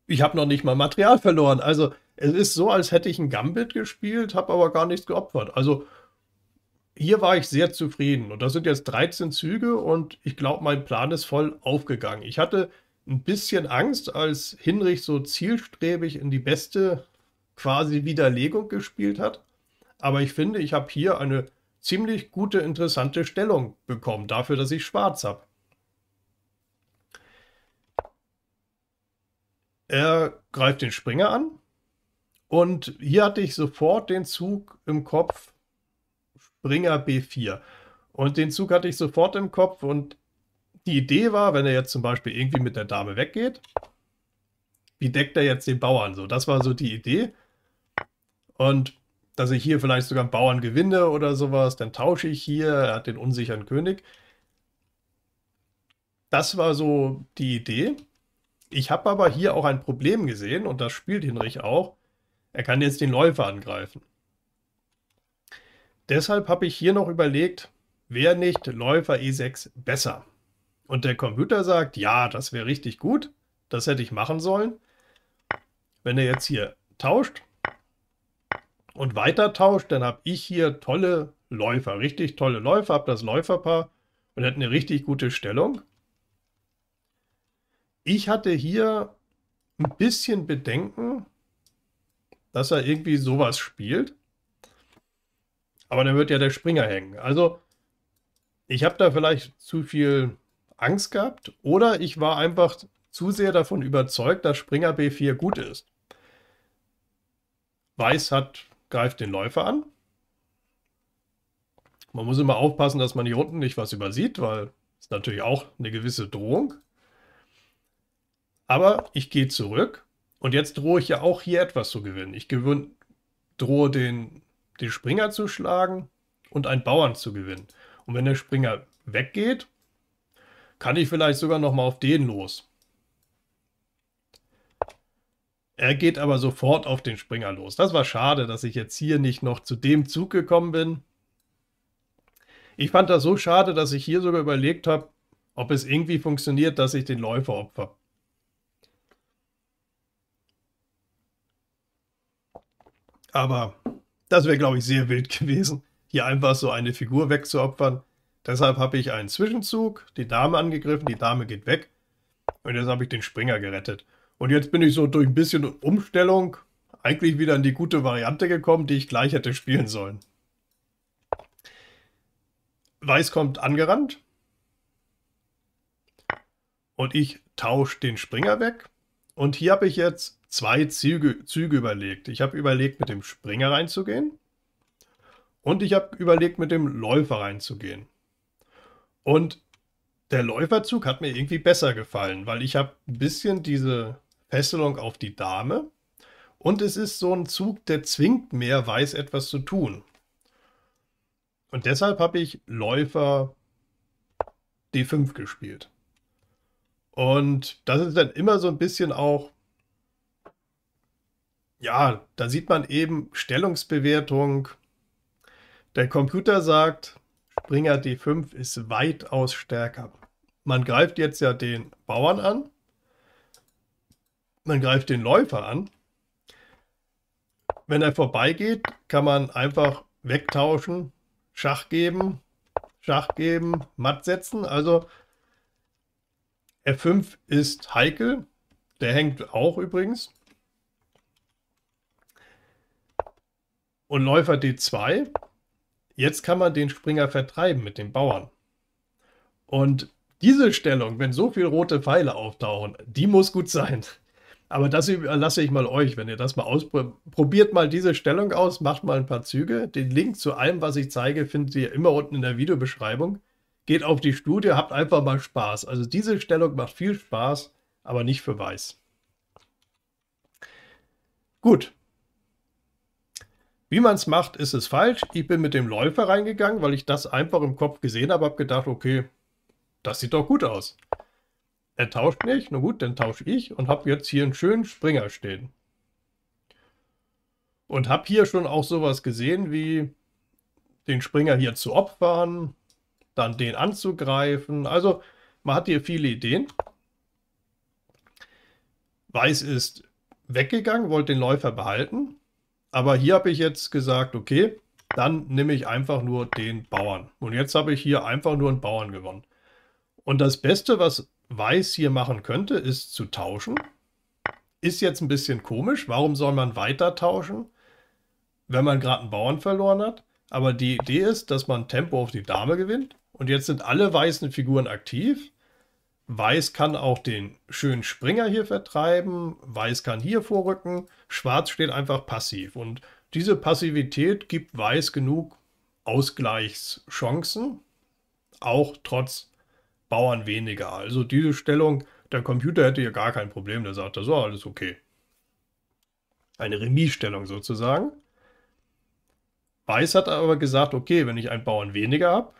Speaker 1: ich habe noch nicht mal Material verloren. Also es ist so, als hätte ich ein Gambit gespielt, habe aber gar nichts geopfert. Also hier war ich sehr zufrieden. Und da sind jetzt 13 Züge und ich glaube, mein Plan ist voll aufgegangen. Ich hatte ein bisschen Angst, als Hinrich so zielstrebig in die beste quasi Widerlegung gespielt hat. Aber ich finde, ich habe hier eine ziemlich gute, interessante Stellung bekommen, dafür, dass ich schwarz habe. Er greift den Springer an und hier hatte ich sofort den Zug im Kopf, Ringer B4. Und den Zug hatte ich sofort im Kopf und die Idee war, wenn er jetzt zum Beispiel irgendwie mit der Dame weggeht, wie deckt er jetzt den Bauern so? Das war so die Idee. Und dass ich hier vielleicht sogar einen Bauern gewinne oder sowas, dann tausche ich hier, er hat den unsicheren König. Das war so die Idee. Ich habe aber hier auch ein Problem gesehen und das spielt Hinrich auch. Er kann jetzt den Läufer angreifen. Deshalb habe ich hier noch überlegt, wäre nicht Läufer E6 besser? Und der Computer sagt, ja, das wäre richtig gut, das hätte ich machen sollen. Wenn er jetzt hier tauscht und weiter tauscht, dann habe ich hier tolle Läufer, richtig tolle Läufer, habe das Läuferpaar und hätte eine richtig gute Stellung. Ich hatte hier ein bisschen Bedenken, dass er irgendwie sowas spielt. Aber dann wird ja der Springer hängen. Also, ich habe da vielleicht zu viel Angst gehabt oder ich war einfach zu sehr davon überzeugt, dass Springer B4 gut ist. Weiß hat, greift den Läufer an. Man muss immer aufpassen, dass man hier unten nicht was übersieht, weil es natürlich auch eine gewisse Drohung. Aber ich gehe zurück und jetzt drohe ich ja auch hier etwas zu gewinnen. Ich gewinn, drohe den den Springer zu schlagen und einen Bauern zu gewinnen. Und wenn der Springer weggeht, kann ich vielleicht sogar nochmal auf den los. Er geht aber sofort auf den Springer los. Das war schade, dass ich jetzt hier nicht noch zu dem Zug gekommen bin. Ich fand das so schade, dass ich hier sogar überlegt habe, ob es irgendwie funktioniert, dass ich den Läufer opfer. Aber das wäre, glaube ich, sehr wild gewesen, hier einfach so eine Figur wegzuopfern. Deshalb habe ich einen Zwischenzug, die Dame angegriffen, die Dame geht weg. Und jetzt habe ich den Springer gerettet. Und jetzt bin ich so durch ein bisschen Umstellung eigentlich wieder in die gute Variante gekommen, die ich gleich hätte spielen sollen. Weiß kommt angerannt. Und ich tausche den Springer weg. Und hier habe ich jetzt zwei Züge, Züge überlegt. Ich habe überlegt, mit dem Springer reinzugehen. Und ich habe überlegt, mit dem Läufer reinzugehen. Und der Läuferzug hat mir irgendwie besser gefallen, weil ich habe ein bisschen diese Fesselung auf die Dame. Und es ist so ein Zug, der zwingt mehr, weiß etwas zu tun. Und deshalb habe ich Läufer D5 gespielt. Und das ist dann immer so ein bisschen auch, ja, da sieht man eben Stellungsbewertung. Der Computer sagt, Springer D5 ist weitaus stärker. Man greift jetzt ja den Bauern an, man greift den Läufer an. Wenn er vorbeigeht, kann man einfach wegtauschen, Schach geben, Schach geben, Matt setzen. Also F5 ist heikel. Der hängt auch übrigens. Und Läufer D2. Jetzt kann man den Springer vertreiben mit den Bauern. Und diese Stellung, wenn so viele rote Pfeile auftauchen, die muss gut sein. Aber das überlasse ich mal euch, wenn ihr das mal ausprobiert. Probiert mal diese Stellung aus, macht mal ein paar Züge. Den Link zu allem, was ich zeige, findet ihr immer unten in der Videobeschreibung geht auf die Studie, habt einfach mal Spaß. Also diese Stellung macht viel Spaß, aber nicht für weiß. Gut. Wie man es macht, ist es falsch. Ich bin mit dem Läufer reingegangen, weil ich das einfach im Kopf gesehen habe, habe gedacht, okay, das sieht doch gut aus. Er tauscht nicht, na gut, dann tausche ich und habe jetzt hier einen schönen Springer stehen. Und habe hier schon auch sowas gesehen wie den Springer hier zu opfern, dann den anzugreifen. Also man hat hier viele Ideen. Weiß ist weggegangen, wollte den Läufer behalten. Aber hier habe ich jetzt gesagt, okay, dann nehme ich einfach nur den Bauern. Und jetzt habe ich hier einfach nur einen Bauern gewonnen. Und das Beste, was Weiß hier machen könnte, ist zu tauschen. Ist jetzt ein bisschen komisch. Warum soll man weiter tauschen, wenn man gerade einen Bauern verloren hat? Aber die Idee ist, dass man Tempo auf die Dame gewinnt und jetzt sind alle weißen Figuren aktiv. Weiß kann auch den schönen Springer hier vertreiben, Weiß kann hier vorrücken, Schwarz steht einfach passiv. Und diese Passivität gibt Weiß genug Ausgleichschancen, auch trotz Bauern weniger. Also diese Stellung, der Computer hätte hier gar kein Problem, der sagt, das war alles okay. Eine Remis-Stellung sozusagen. Weiß hat aber gesagt, okay, wenn ich einen Bauern weniger habe,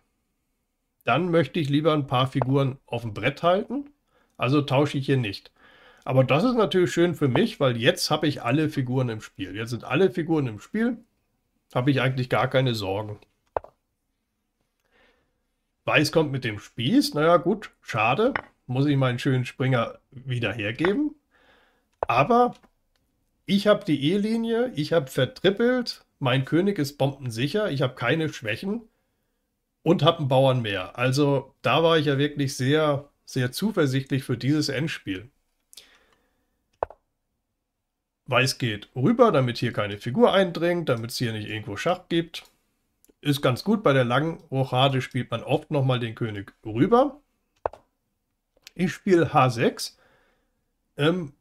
Speaker 1: dann möchte ich lieber ein paar Figuren auf dem Brett halten. Also tausche ich hier nicht. Aber das ist natürlich schön für mich, weil jetzt habe ich alle Figuren im Spiel. Jetzt sind alle Figuren im Spiel. Habe ich eigentlich gar keine Sorgen. Weiß kommt mit dem Spieß. Naja, gut, schade. Muss ich meinen schönen Springer wieder hergeben. Aber ich habe die E-Linie, ich habe vertrippelt, mein König ist bombensicher, ich habe keine Schwächen und habe einen Bauern mehr. Also da war ich ja wirklich sehr, sehr zuversichtlich für dieses Endspiel. Weiß geht rüber, damit hier keine Figur eindringt, damit es hier nicht irgendwo Schach gibt. Ist ganz gut, bei der langen Rochade spielt man oft nochmal den König rüber. Ich spiele H6. Ähm,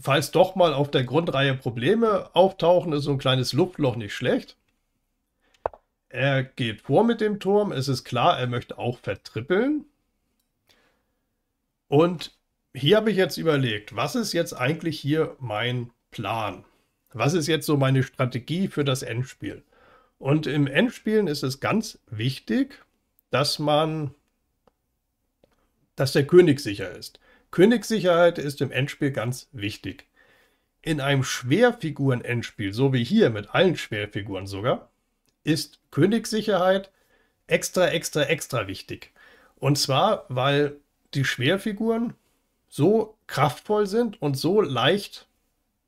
Speaker 1: falls doch mal auf der Grundreihe Probleme auftauchen, ist so ein kleines Luftloch nicht schlecht. Er geht vor mit dem Turm. Es ist klar, er möchte auch vertrippeln. Und hier habe ich jetzt überlegt, was ist jetzt eigentlich hier mein Plan? Was ist jetzt so meine Strategie für das Endspiel? Und im Endspielen ist es ganz wichtig, dass man, dass der König sicher ist. Königssicherheit ist im Endspiel ganz wichtig. In einem Schwerfiguren-Endspiel, so wie hier mit allen Schwerfiguren sogar, ist Königssicherheit extra, extra, extra wichtig. Und zwar, weil die Schwerfiguren so kraftvoll sind und so leicht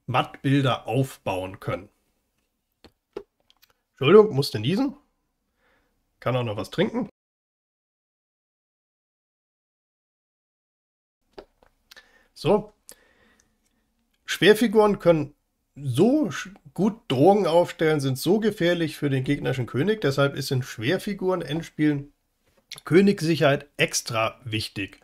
Speaker 1: Mattbilder aufbauen können. Entschuldigung, musste niesen. Kann auch noch was trinken. So. Schwerfiguren können so gut Drogen aufstellen, sind so gefährlich für den gegnerischen König. Deshalb ist in Schwerfiguren, Endspielen Königssicherheit extra wichtig.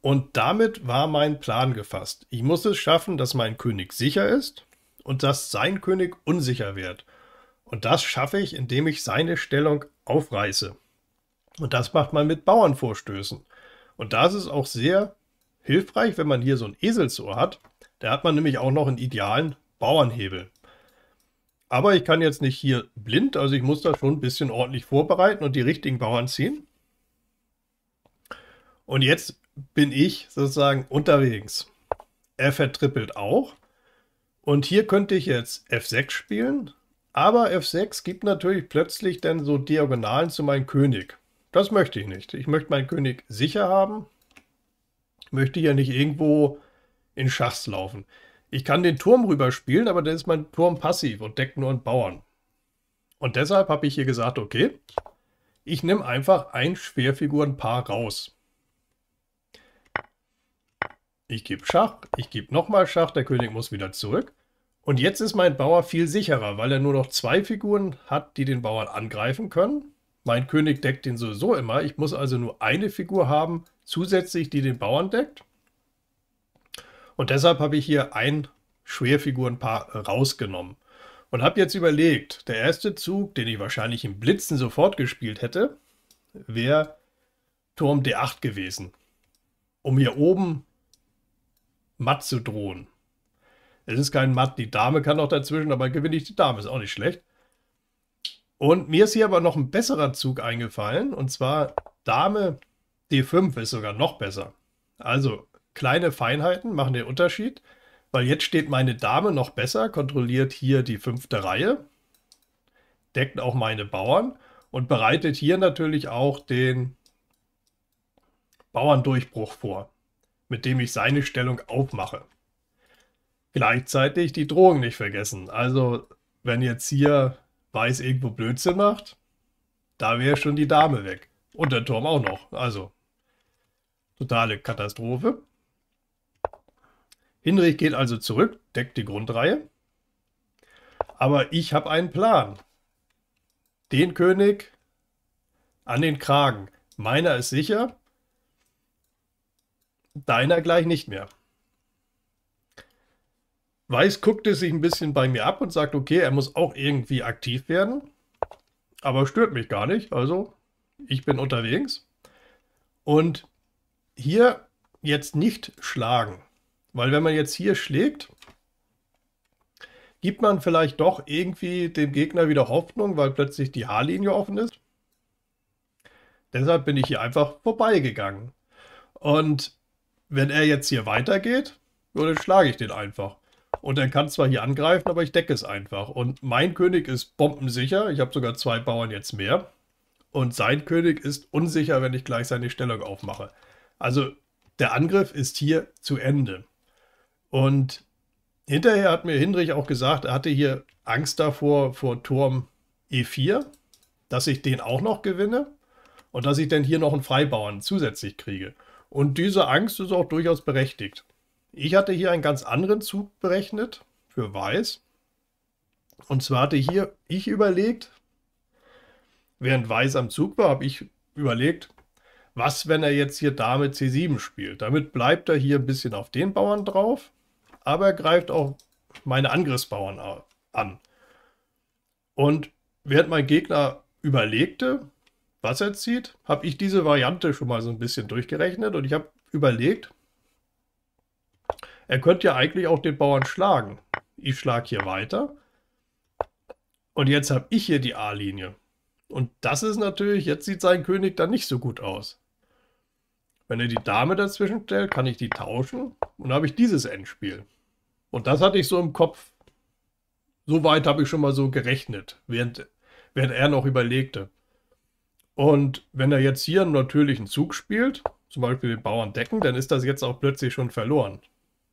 Speaker 1: Und damit war mein Plan gefasst. Ich muss es schaffen, dass mein König sicher ist und dass sein König unsicher wird. Und das schaffe ich, indem ich seine Stellung aufreiße. Und das macht man mit Bauernvorstößen. Und das ist auch sehr hilfreich, wenn man hier so ein Eselsohr hat. Da hat man nämlich auch noch einen idealen Bauernhebel. Aber ich kann jetzt nicht hier blind, also ich muss da schon ein bisschen ordentlich vorbereiten und die richtigen Bauern ziehen. Und jetzt bin ich sozusagen unterwegs. Er vertrippelt auch. Und hier könnte ich jetzt F6 spielen, aber F6 gibt natürlich plötzlich dann so Diagonalen zu meinem König. Das möchte ich nicht. Ich möchte meinen König sicher haben. Ich möchte ja nicht irgendwo in Schachs laufen ich kann den Turm rüberspielen, aber dann ist mein Turm passiv und deckt nur einen Bauern. Und deshalb habe ich hier gesagt, okay, ich nehme einfach ein Schwerfigurenpaar raus. Ich gebe Schach, ich gebe nochmal Schach, der König muss wieder zurück. Und jetzt ist mein Bauer viel sicherer, weil er nur noch zwei Figuren hat, die den Bauern angreifen können. Mein König deckt ihn sowieso immer. Ich muss also nur eine Figur haben, zusätzlich, die den Bauern deckt. Und deshalb habe ich hier ein Schwerfigurenpaar rausgenommen. Und habe jetzt überlegt, der erste Zug, den ich wahrscheinlich im Blitzen sofort gespielt hätte, wäre Turm D8 gewesen. Um hier oben matt zu drohen. Es ist kein matt, die Dame kann noch dazwischen, aber gewinne ich die Dame, ist auch nicht schlecht. Und mir ist hier aber noch ein besserer Zug eingefallen, und zwar Dame D5 ist sogar noch besser. Also kleine Feinheiten machen den Unterschied, weil jetzt steht meine Dame noch besser, kontrolliert hier die fünfte Reihe, deckt auch meine Bauern und bereitet hier natürlich auch den Bauerndurchbruch vor, mit dem ich seine Stellung aufmache. Gleichzeitig die Drohung nicht vergessen. Also, wenn jetzt hier Weiß irgendwo Blödsinn macht, da wäre schon die Dame weg. Und der Turm auch noch. Also, totale Katastrophe. Hinrich geht also zurück, deckt die Grundreihe. Aber ich habe einen Plan. Den König an den Kragen. Meiner ist sicher, deiner gleich nicht mehr. Weiß guckte sich ein bisschen bei mir ab und sagt, okay, er muss auch irgendwie aktiv werden, aber stört mich gar nicht, also ich bin unterwegs. Und hier jetzt nicht schlagen, weil wenn man jetzt hier schlägt, gibt man vielleicht doch irgendwie dem Gegner wieder Hoffnung, weil plötzlich die H-Linie offen ist. Deshalb bin ich hier einfach vorbeigegangen. Und wenn er jetzt hier weitergeht, dann schlage ich den einfach. Und er kann zwar hier angreifen, aber ich decke es einfach. Und mein König ist bombensicher. Ich habe sogar zwei Bauern jetzt mehr. Und sein König ist unsicher, wenn ich gleich seine Stellung aufmache. Also der Angriff ist hier zu Ende. Und hinterher hat mir Hindrich auch gesagt, er hatte hier Angst davor, vor Turm E4, dass ich den auch noch gewinne und dass ich dann hier noch einen Freibauern zusätzlich kriege. Und diese Angst ist auch durchaus berechtigt. Ich hatte hier einen ganz anderen Zug berechnet für Weiß. Und zwar hatte hier ich überlegt, während Weiß am Zug war, habe ich überlegt, was, wenn er jetzt hier Dame C7 spielt. Damit bleibt er hier ein bisschen auf den Bauern drauf aber greift auch meine Angriffsbauern an. Und während mein Gegner überlegte, was er zieht, habe ich diese Variante schon mal so ein bisschen durchgerechnet und ich habe überlegt, er könnte ja eigentlich auch den Bauern schlagen. Ich schlage hier weiter. Und jetzt habe ich hier die A-Linie. Und das ist natürlich, jetzt sieht sein König dann nicht so gut aus. Wenn er die Dame dazwischen stellt, kann ich die tauschen und habe ich dieses Endspiel. Und das hatte ich so im Kopf. So weit habe ich schon mal so gerechnet, während, während er noch überlegte. Und wenn er jetzt hier einen natürlichen Zug spielt, zum Beispiel den Bauern decken, dann ist das jetzt auch plötzlich schon verloren.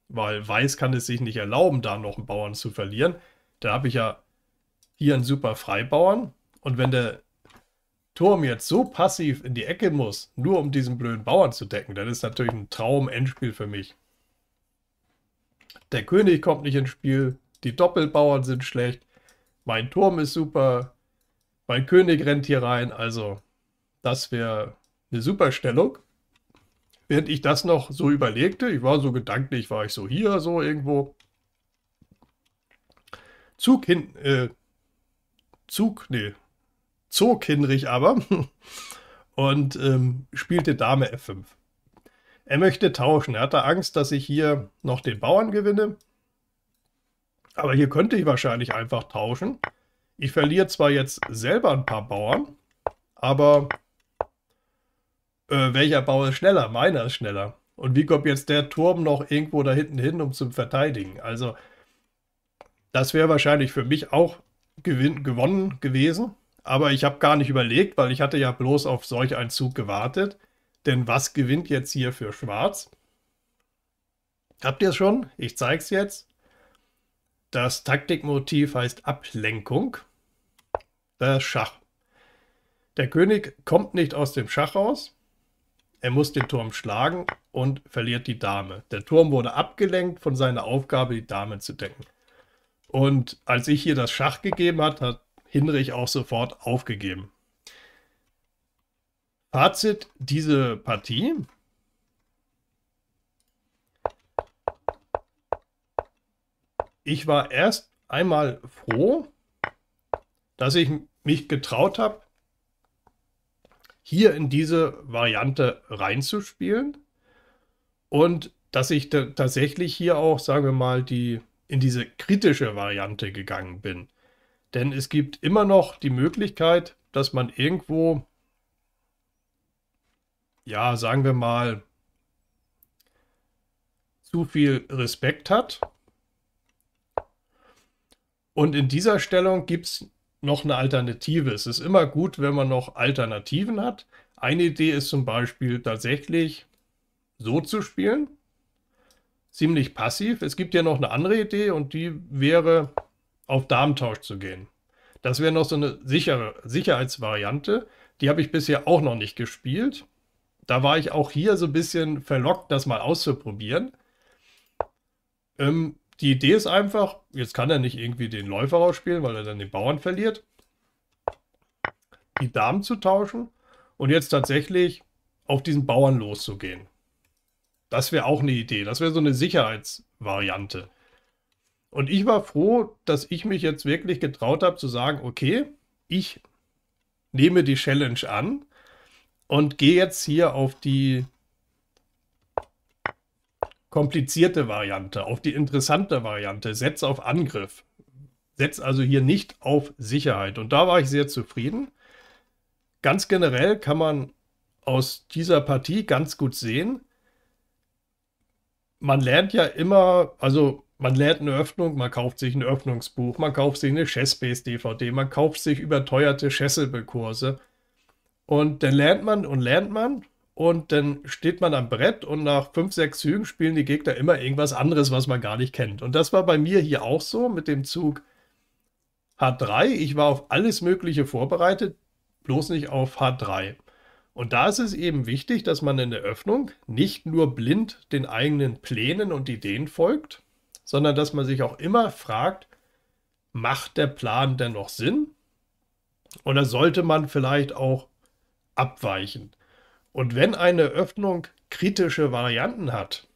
Speaker 1: Weil Weiß kann es sich nicht erlauben, da noch einen Bauern zu verlieren. Da habe ich ja hier einen super Freibauern. Und wenn der Turm jetzt so passiv in die Ecke muss, nur um diesen blöden Bauern zu decken, dann ist natürlich ein Traum-Endspiel für mich. Der König kommt nicht ins Spiel. Die Doppelbauern sind schlecht. Mein Turm ist super. Mein König rennt hier rein. Also, das wäre eine super Stellung. Während ich das noch so überlegte, ich war so gedanklich, war ich so hier, so irgendwo. Zug hin, äh, Zug, nee, zog Hinrich aber und ähm, spielte Dame F5. Er möchte tauschen. Er hatte Angst, dass ich hier noch den Bauern gewinne. Aber hier könnte ich wahrscheinlich einfach tauschen. Ich verliere zwar jetzt selber ein paar Bauern, aber äh, welcher Bauer ist schneller? Meiner ist schneller. Und wie kommt jetzt der Turm noch irgendwo da hinten hin, um zu verteidigen? Also, das wäre wahrscheinlich für mich auch gewinn, gewonnen gewesen. Aber ich habe gar nicht überlegt, weil ich hatte ja bloß auf solch einen Zug gewartet. Denn was gewinnt jetzt hier für Schwarz? Habt ihr es schon? Ich zeige es jetzt. Das Taktikmotiv heißt Ablenkung. Das Schach. Der König kommt nicht aus dem Schach raus. Er muss den Turm schlagen und verliert die Dame. Der Turm wurde abgelenkt von seiner Aufgabe, die Dame zu decken. Und als ich hier das Schach gegeben hat, hat Hinrich auch sofort aufgegeben. Fazit diese Partie. Ich war erst einmal froh, dass ich mich getraut habe, hier in diese Variante reinzuspielen und dass ich tatsächlich hier auch, sagen wir mal, die in diese kritische Variante gegangen bin. Denn es gibt immer noch die Möglichkeit, dass man irgendwo ja, sagen wir mal, zu viel Respekt hat. Und in dieser Stellung gibt es noch eine Alternative. Es ist immer gut, wenn man noch Alternativen hat. Eine Idee ist zum Beispiel tatsächlich so zu spielen, ziemlich passiv. Es gibt ja noch eine andere Idee und die wäre, auf Darmtausch zu gehen. Das wäre noch so eine sichere Sicherheitsvariante. Die habe ich bisher auch noch nicht gespielt da war ich auch hier so ein bisschen verlockt, das mal auszuprobieren. Ähm, die Idee ist einfach, jetzt kann er nicht irgendwie den Läufer rausspielen, weil er dann den Bauern verliert. Die Damen zu tauschen und jetzt tatsächlich auf diesen Bauern loszugehen. Das wäre auch eine Idee. Das wäre so eine Sicherheitsvariante. Und ich war froh, dass ich mich jetzt wirklich getraut habe zu sagen, okay, ich nehme die Challenge an und gehe jetzt hier auf die komplizierte Variante, auf die interessante Variante. Setz auf Angriff. Setz also hier nicht auf Sicherheit. Und da war ich sehr zufrieden. Ganz generell kann man aus dieser Partie ganz gut sehen, man lernt ja immer, also man lernt eine Öffnung, man kauft sich ein Öffnungsbuch, man kauft sich eine Chessbase-DVD, man kauft sich überteuerte Chessable-Kurse. Und dann lernt man und lernt man und dann steht man am Brett und nach fünf, sechs Zügen spielen die Gegner immer irgendwas anderes, was man gar nicht kennt. Und das war bei mir hier auch so mit dem Zug H3. Ich war auf alles Mögliche vorbereitet, bloß nicht auf H3. Und da ist es eben wichtig, dass man in der Öffnung nicht nur blind den eigenen Plänen und Ideen folgt, sondern dass man sich auch immer fragt, macht der Plan denn noch Sinn? Oder sollte man vielleicht auch abweichen. Und wenn eine Öffnung kritische Varianten hat,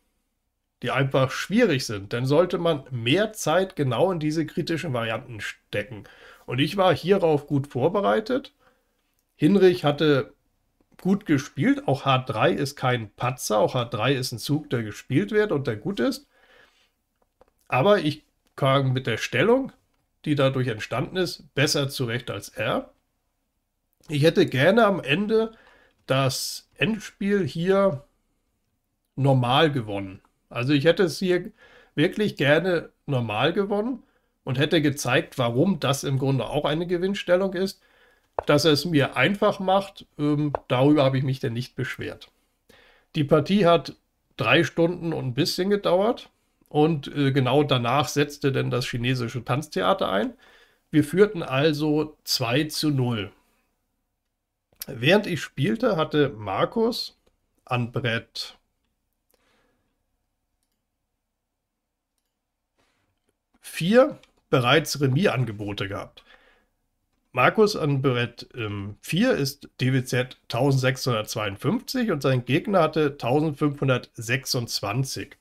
Speaker 1: die einfach schwierig sind, dann sollte man mehr Zeit genau in diese kritischen Varianten stecken. Und ich war hierauf gut vorbereitet. Hinrich hatte gut gespielt. Auch H3 ist kein Patzer. Auch H3 ist ein Zug, der gespielt wird und der gut ist. Aber ich kam mit der Stellung, die dadurch entstanden ist, besser zurecht als er. Ich hätte gerne am Ende das Endspiel hier normal gewonnen. Also ich hätte es hier wirklich gerne normal gewonnen und hätte gezeigt, warum das im Grunde auch eine Gewinnstellung ist, dass er es mir einfach macht. Ähm, darüber habe ich mich denn nicht beschwert. Die Partie hat drei Stunden und ein bisschen gedauert und äh, genau danach setzte denn das chinesische Tanztheater ein. Wir führten also 2 zu 0. Während ich spielte, hatte Markus an Brett 4 bereits Remis-Angebote gehabt. Markus an Brett ähm, 4 ist DWZ 1652 und sein Gegner hatte 1526.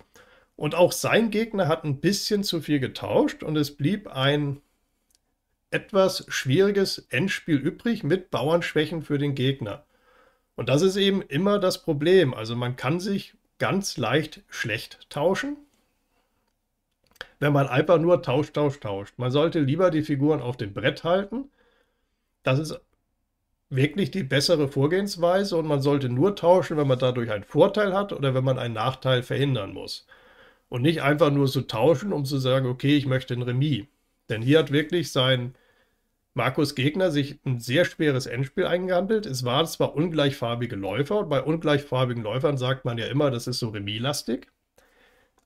Speaker 1: Und auch sein Gegner hat ein bisschen zu viel getauscht und es blieb ein etwas schwieriges Endspiel übrig mit Bauernschwächen für den Gegner. Und das ist eben immer das Problem. Also man kann sich ganz leicht schlecht tauschen, wenn man einfach nur tauscht, tauscht, tauscht. Man sollte lieber die Figuren auf dem Brett halten. Das ist wirklich die bessere Vorgehensweise und man sollte nur tauschen, wenn man dadurch einen Vorteil hat oder wenn man einen Nachteil verhindern muss. Und nicht einfach nur so tauschen, um zu sagen, okay, ich möchte ein Remis. Denn hier hat wirklich sein Markus Gegner sich ein sehr schweres Endspiel eingehandelt. Es waren zwar ungleichfarbige Läufer und bei ungleichfarbigen Läufern sagt man ja immer, das ist so remislastig.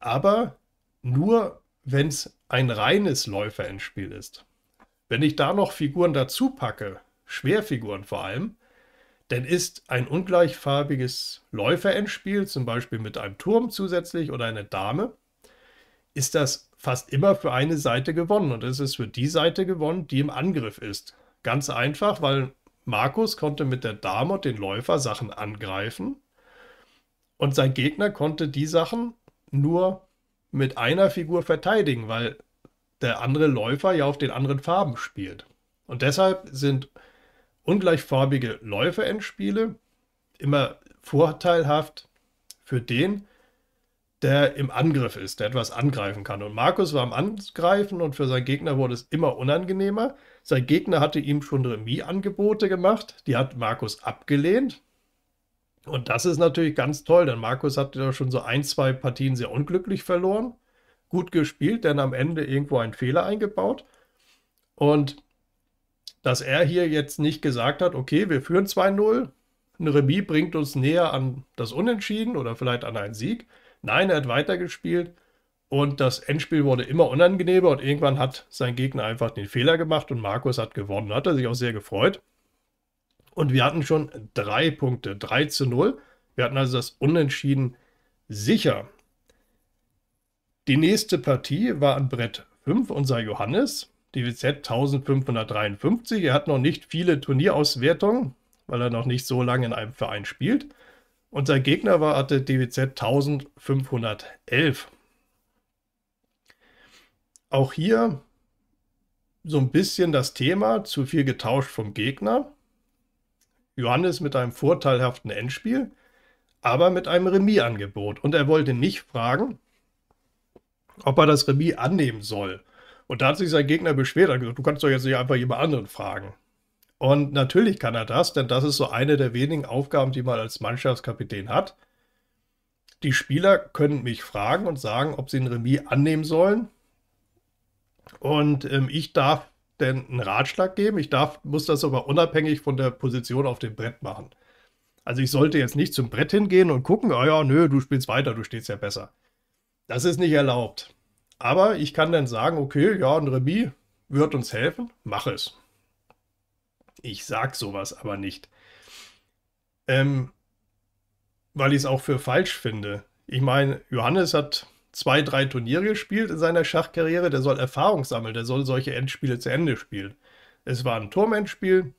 Speaker 1: Aber nur, wenn es ein reines Läuferendspiel ist. Wenn ich da noch Figuren dazu packe, Schwerfiguren vor allem, dann ist ein ungleichfarbiges Läuferendspiel, zum Beispiel mit einem Turm zusätzlich oder einer Dame, ist das fast immer für eine Seite gewonnen. Und es ist für die Seite gewonnen, die im Angriff ist. Ganz einfach, weil Markus konnte mit der Dame und den Läufer Sachen angreifen. Und sein Gegner konnte die Sachen nur mit einer Figur verteidigen, weil der andere Läufer ja auf den anderen Farben spielt. Und deshalb sind ungleichfarbige Läuferendspiele immer vorteilhaft für den, der im Angriff ist, der etwas angreifen kann. Und Markus war am Angreifen und für seinen Gegner wurde es immer unangenehmer. Sein Gegner hatte ihm schon Remis-Angebote gemacht, die hat Markus abgelehnt. Und das ist natürlich ganz toll, denn Markus hat ja schon so ein, zwei Partien sehr unglücklich verloren. Gut gespielt, denn am Ende irgendwo einen Fehler eingebaut. Und dass er hier jetzt nicht gesagt hat, okay, wir führen 2-0, ein Remis bringt uns näher an das Unentschieden oder vielleicht an einen Sieg, Nein, er hat weitergespielt und das Endspiel wurde immer unangenehmer und irgendwann hat sein Gegner einfach den Fehler gemacht und Markus hat gewonnen. Hat er sich auch sehr gefreut. Und wir hatten schon drei Punkte, 3 zu 0. Wir hatten also das Unentschieden sicher. Die nächste Partie war an Brett 5 unser Johannes, DWZ 1553. Er hat noch nicht viele Turnierauswertungen, weil er noch nicht so lange in einem Verein spielt. Und sein Gegner war hatte DWZ 1511. Auch hier so ein bisschen das Thema, zu viel getauscht vom Gegner. Johannes mit einem vorteilhaften Endspiel, aber mit einem Remis-Angebot. Und er wollte nicht fragen, ob er das Remis annehmen soll. Und da hat sich sein Gegner beschwert, und gesagt, du kannst doch jetzt nicht einfach jemand anderen fragen. Und natürlich kann er das, denn das ist so eine der wenigen Aufgaben, die man als Mannschaftskapitän hat. Die Spieler können mich fragen und sagen, ob sie ein Remis annehmen sollen. Und ähm, ich darf denn einen Ratschlag geben. Ich darf, muss das aber unabhängig von der Position auf dem Brett machen. Also ich sollte jetzt nicht zum Brett hingehen und gucken, oh ja, nö, du spielst weiter, du stehst ja besser. Das ist nicht erlaubt. Aber ich kann dann sagen, okay, ja, ein Remis wird uns helfen, mach es ich sag sowas aber nicht. Ähm, weil ich es auch für falsch finde. Ich meine, Johannes hat zwei, drei Turniere gespielt in seiner Schachkarriere, der soll Erfahrung sammeln, der soll solche Endspiele zu Ende spielen. Es war ein Turmendspiel,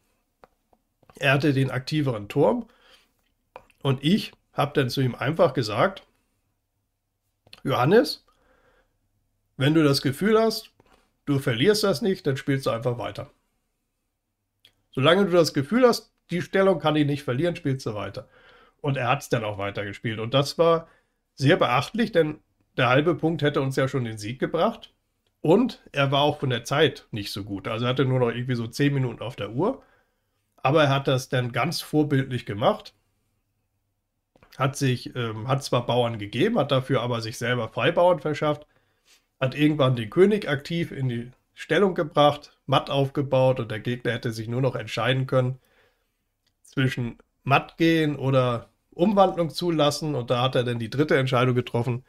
Speaker 1: er hatte den aktiveren Turm und ich habe dann zu ihm einfach gesagt, Johannes, wenn du das Gefühl hast, du verlierst das nicht, dann spielst du einfach weiter. Solange du das Gefühl hast, die Stellung kann ich nicht verlieren, spielst du weiter. Und er hat es dann auch weitergespielt. Und das war sehr beachtlich, denn der halbe Punkt hätte uns ja schon den Sieg gebracht. Und er war auch von der Zeit nicht so gut. Also er hatte nur noch irgendwie so 10 Minuten auf der Uhr. Aber er hat das dann ganz vorbildlich gemacht. Hat sich, ähm, hat zwar Bauern gegeben, hat dafür aber sich selber Freibauern verschafft, hat irgendwann den König aktiv in die Stellung gebracht, matt aufgebaut und der Gegner hätte sich nur noch entscheiden können zwischen matt gehen oder Umwandlung zulassen. Und da hat er dann die dritte Entscheidung getroffen,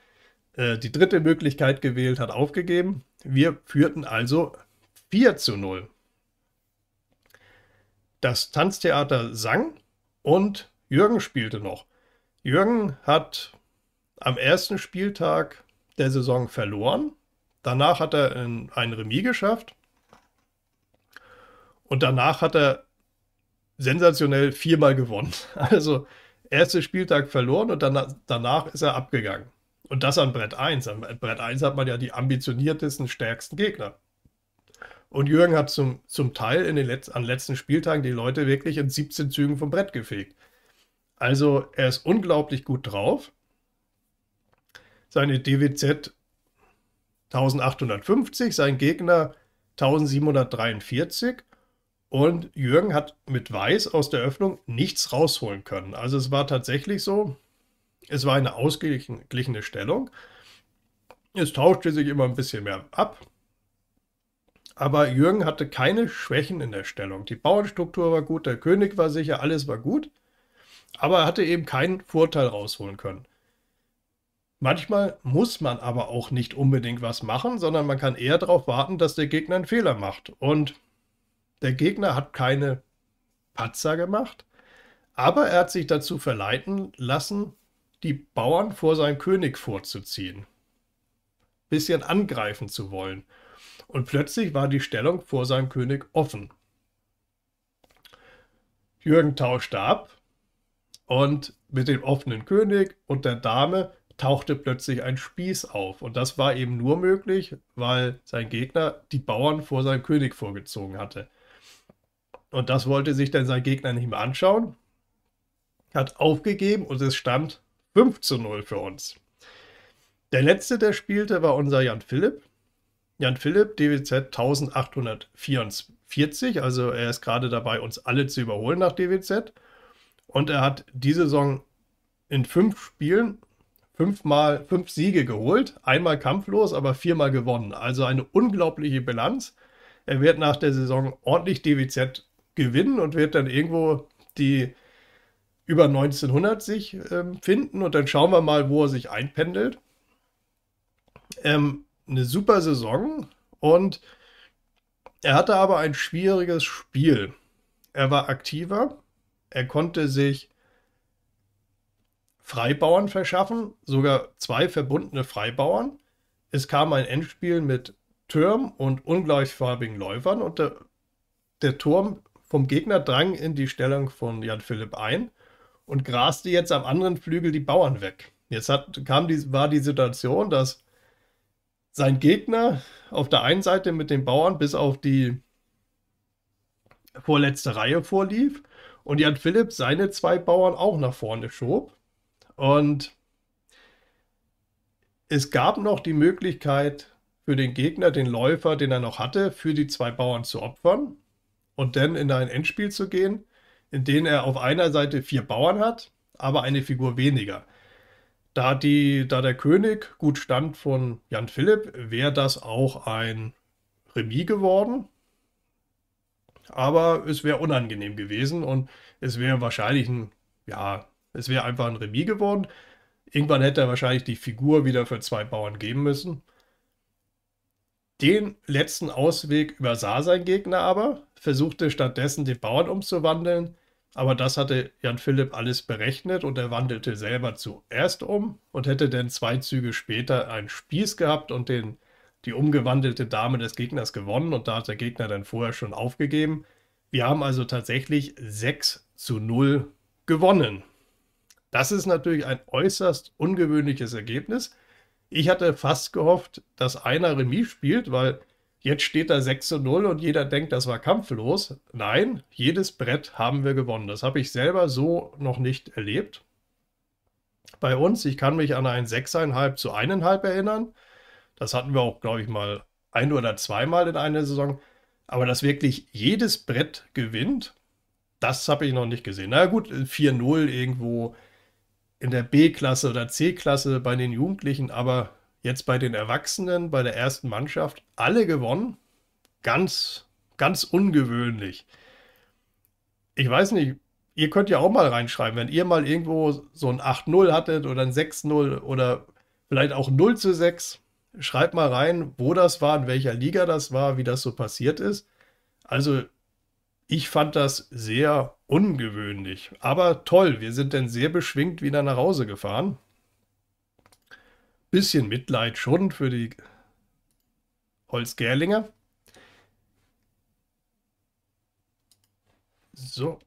Speaker 1: äh, die dritte Möglichkeit gewählt, hat aufgegeben. Wir führten also 4 zu 0. Das Tanztheater sang und Jürgen spielte noch. Jürgen hat am ersten Spieltag der Saison verloren. Danach hat er ein Remis geschafft und danach hat er sensationell viermal gewonnen. Also erster Spieltag verloren und dann, danach ist er abgegangen. Und das an Brett 1. An Brett 1 hat man ja die ambitioniertesten, stärksten Gegner. Und Jürgen hat zum, zum Teil in den Letz-, an den letzten Spieltagen die Leute wirklich in 17 Zügen vom Brett gefegt. Also er ist unglaublich gut drauf. Seine DWZ 1850, sein Gegner 1743 und Jürgen hat mit Weiß aus der Öffnung nichts rausholen können. Also es war tatsächlich so, es war eine ausgeglichene Stellung. Es tauschte sich immer ein bisschen mehr ab. Aber Jürgen hatte keine Schwächen in der Stellung. Die Bauernstruktur war gut, der König war sicher, alles war gut. Aber er hatte eben keinen Vorteil rausholen können. Manchmal muss man aber auch nicht unbedingt was machen, sondern man kann eher darauf warten, dass der Gegner einen Fehler macht. Und der Gegner hat keine Patzer gemacht, aber er hat sich dazu verleiten lassen, die Bauern vor seinem König vorzuziehen, bisschen angreifen zu wollen. Und plötzlich war die Stellung vor seinem König offen. Jürgen tauschte ab und mit dem offenen König und der Dame tauchte plötzlich ein Spieß auf. Und das war eben nur möglich, weil sein Gegner die Bauern vor seinem König vorgezogen hatte. Und das wollte sich dann sein Gegner nicht mehr anschauen, hat aufgegeben und es stand 5 zu 0 für uns. Der letzte, der spielte, war unser Jan Philipp. Jan Philipp, DWZ 1844, also er ist gerade dabei, uns alle zu überholen nach DWZ. Und er hat diese Saison in fünf Spielen fünfmal fünf Siege geholt, einmal kampflos, aber viermal gewonnen. Also eine unglaubliche Bilanz. Er wird nach der Saison ordentlich DWZ gewinnen und wird dann irgendwo die über 1900 sich ähm, finden und dann schauen wir mal, wo er sich einpendelt. Ähm, eine super Saison und er hatte aber ein schwieriges Spiel. Er war aktiver, er konnte sich Freibauern verschaffen, sogar zwei verbundene Freibauern. Es kam ein Endspiel mit Türm und ungleichfarbigen Läufern und der, der Turm vom Gegner drang in die Stellung von Jan Philipp ein und graste jetzt am anderen Flügel die Bauern weg. Jetzt hat, kam die, war die Situation, dass sein Gegner auf der einen Seite mit den Bauern bis auf die vorletzte Reihe vorlief und Jan Philipp seine zwei Bauern auch nach vorne schob. Und es gab noch die Möglichkeit für den Gegner, den Läufer, den er noch hatte, für die zwei Bauern zu opfern und dann in ein Endspiel zu gehen, in dem er auf einer Seite vier Bauern hat, aber eine Figur weniger. Da, die, da der König gut stand von Jan Philipp, wäre das auch ein Remis geworden. Aber es wäre unangenehm gewesen und es wäre wahrscheinlich ein, ja, es wäre einfach ein Remis geworden. Irgendwann hätte er wahrscheinlich die Figur wieder für zwei Bauern geben müssen. Den letzten Ausweg übersah sein Gegner aber, versuchte stattdessen die Bauern umzuwandeln, aber das hatte Jan Philipp alles berechnet und er wandelte selber zuerst um und hätte dann zwei Züge später einen Spieß gehabt und den, die umgewandelte Dame des Gegners gewonnen und da hat der Gegner dann vorher schon aufgegeben. Wir haben also tatsächlich 6 zu 0 gewonnen. Das ist natürlich ein äußerst ungewöhnliches Ergebnis ich hatte fast gehofft, dass einer Remis spielt, weil jetzt steht da 6 zu 0 und jeder denkt, das war kampflos. Nein, jedes Brett haben wir gewonnen. Das habe ich selber so noch nicht erlebt. Bei uns, ich kann mich an ein 6,5 zu 1,5 erinnern. Das hatten wir auch, glaube ich, mal ein oder zweimal in einer Saison. Aber dass wirklich jedes Brett gewinnt, das habe ich noch nicht gesehen. Na gut, 4-0 irgendwo in der B-Klasse oder C-Klasse bei den Jugendlichen, aber jetzt bei den Erwachsenen, bei der ersten Mannschaft, alle gewonnen. Ganz, ganz ungewöhnlich. Ich weiß nicht, ihr könnt ja auch mal reinschreiben, wenn ihr mal irgendwo so ein 8-0 hattet oder ein 6-0 oder vielleicht auch 0 zu 6. Schreibt mal rein, wo das war, in welcher Liga das war, wie das so passiert ist. Also, ich fand das sehr ungewöhnlich, aber toll. Wir sind dann sehr beschwingt wieder nach Hause gefahren. Bisschen Mitleid schon für die Holzgerlinger. So.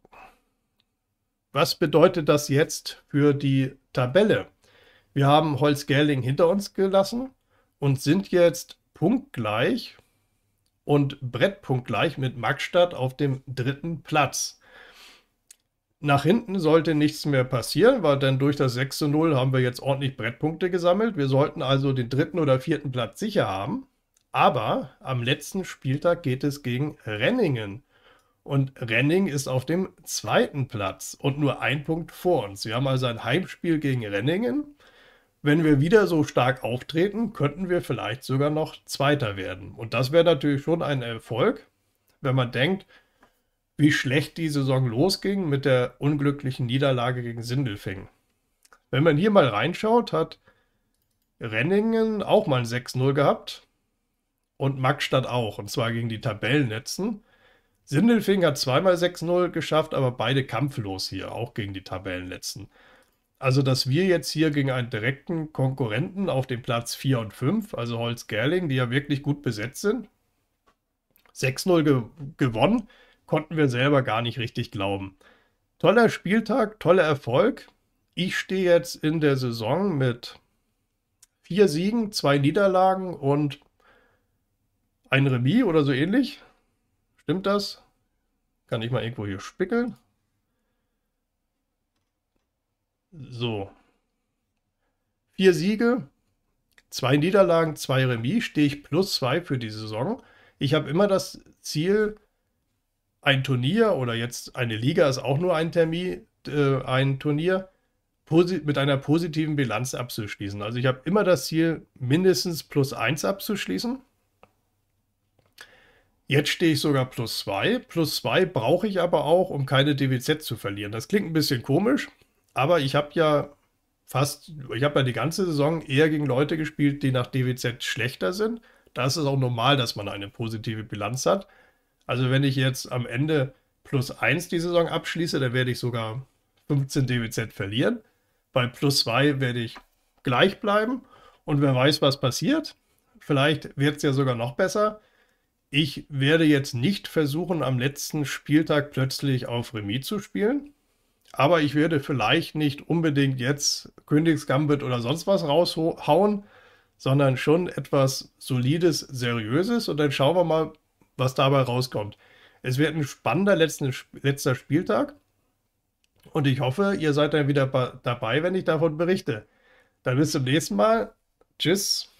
Speaker 1: Was bedeutet das jetzt für die Tabelle? Wir haben Holzgerling hinter uns gelassen und sind jetzt punktgleich und brettpunktgleich mit Magstadt auf dem dritten Platz. Nach hinten sollte nichts mehr passieren, weil dann durch das 6 zu 0 haben wir jetzt ordentlich Brettpunkte gesammelt. Wir sollten also den dritten oder vierten Platz sicher haben. Aber am letzten Spieltag geht es gegen Renningen. Und Renning ist auf dem zweiten Platz und nur ein Punkt vor uns. Wir haben also ein Heimspiel gegen Renningen. Wenn wir wieder so stark auftreten, könnten wir vielleicht sogar noch Zweiter werden. Und das wäre natürlich schon ein Erfolg, wenn man denkt, wie schlecht die Saison losging mit der unglücklichen Niederlage gegen Sindelfing. Wenn man hier mal reinschaut, hat Renningen auch mal ein 6-0 gehabt und Magstadt auch, und zwar gegen die Tabellennetzen. Sindelfing hat zweimal 6-0 geschafft, aber beide kampflos hier, auch gegen die Tabellenletzten. Also, dass wir jetzt hier gegen einen direkten Konkurrenten auf dem Platz 4 und 5, also Holz-Gerling, die ja wirklich gut besetzt sind, 6-0 ge gewonnen, konnten wir selber gar nicht richtig glauben. Toller Spieltag, toller Erfolg. Ich stehe jetzt in der Saison mit vier Siegen, zwei Niederlagen und ein Remis oder so ähnlich. Stimmt das? Kann ich mal irgendwo hier spickeln? So. Vier Siege, zwei Niederlagen, zwei Remis, stehe ich plus zwei für die Saison. Ich habe immer das Ziel, ein Turnier oder jetzt eine Liga ist auch nur ein Termin, äh, ein Turnier, mit einer positiven Bilanz abzuschließen. Also ich habe immer das Ziel, mindestens plus 1 abzuschließen. Jetzt stehe ich sogar plus 2. Plus 2 brauche ich aber auch, um keine DWZ zu verlieren. Das klingt ein bisschen komisch, aber ich habe ja fast, ich habe ja die ganze Saison eher gegen Leute gespielt, die nach DWZ schlechter sind. Da ist es auch normal, dass man eine positive Bilanz hat. Also wenn ich jetzt am Ende plus 1 die Saison abschließe, dann werde ich sogar 15 DWZ verlieren. Bei plus 2 werde ich gleich bleiben. Und wer weiß, was passiert. Vielleicht wird es ja sogar noch besser. Ich werde jetzt nicht versuchen, am letzten Spieltag plötzlich auf Remis zu spielen. Aber ich werde vielleicht nicht unbedingt jetzt Königsgambit oder sonst was raushauen, sondern schon etwas Solides, Seriöses. Und dann schauen wir mal, was dabei rauskommt. Es wird ein spannender letzten, letzter Spieltag und ich hoffe, ihr seid dann wieder dabei, wenn ich davon berichte. Dann bis zum nächsten Mal. Tschüss.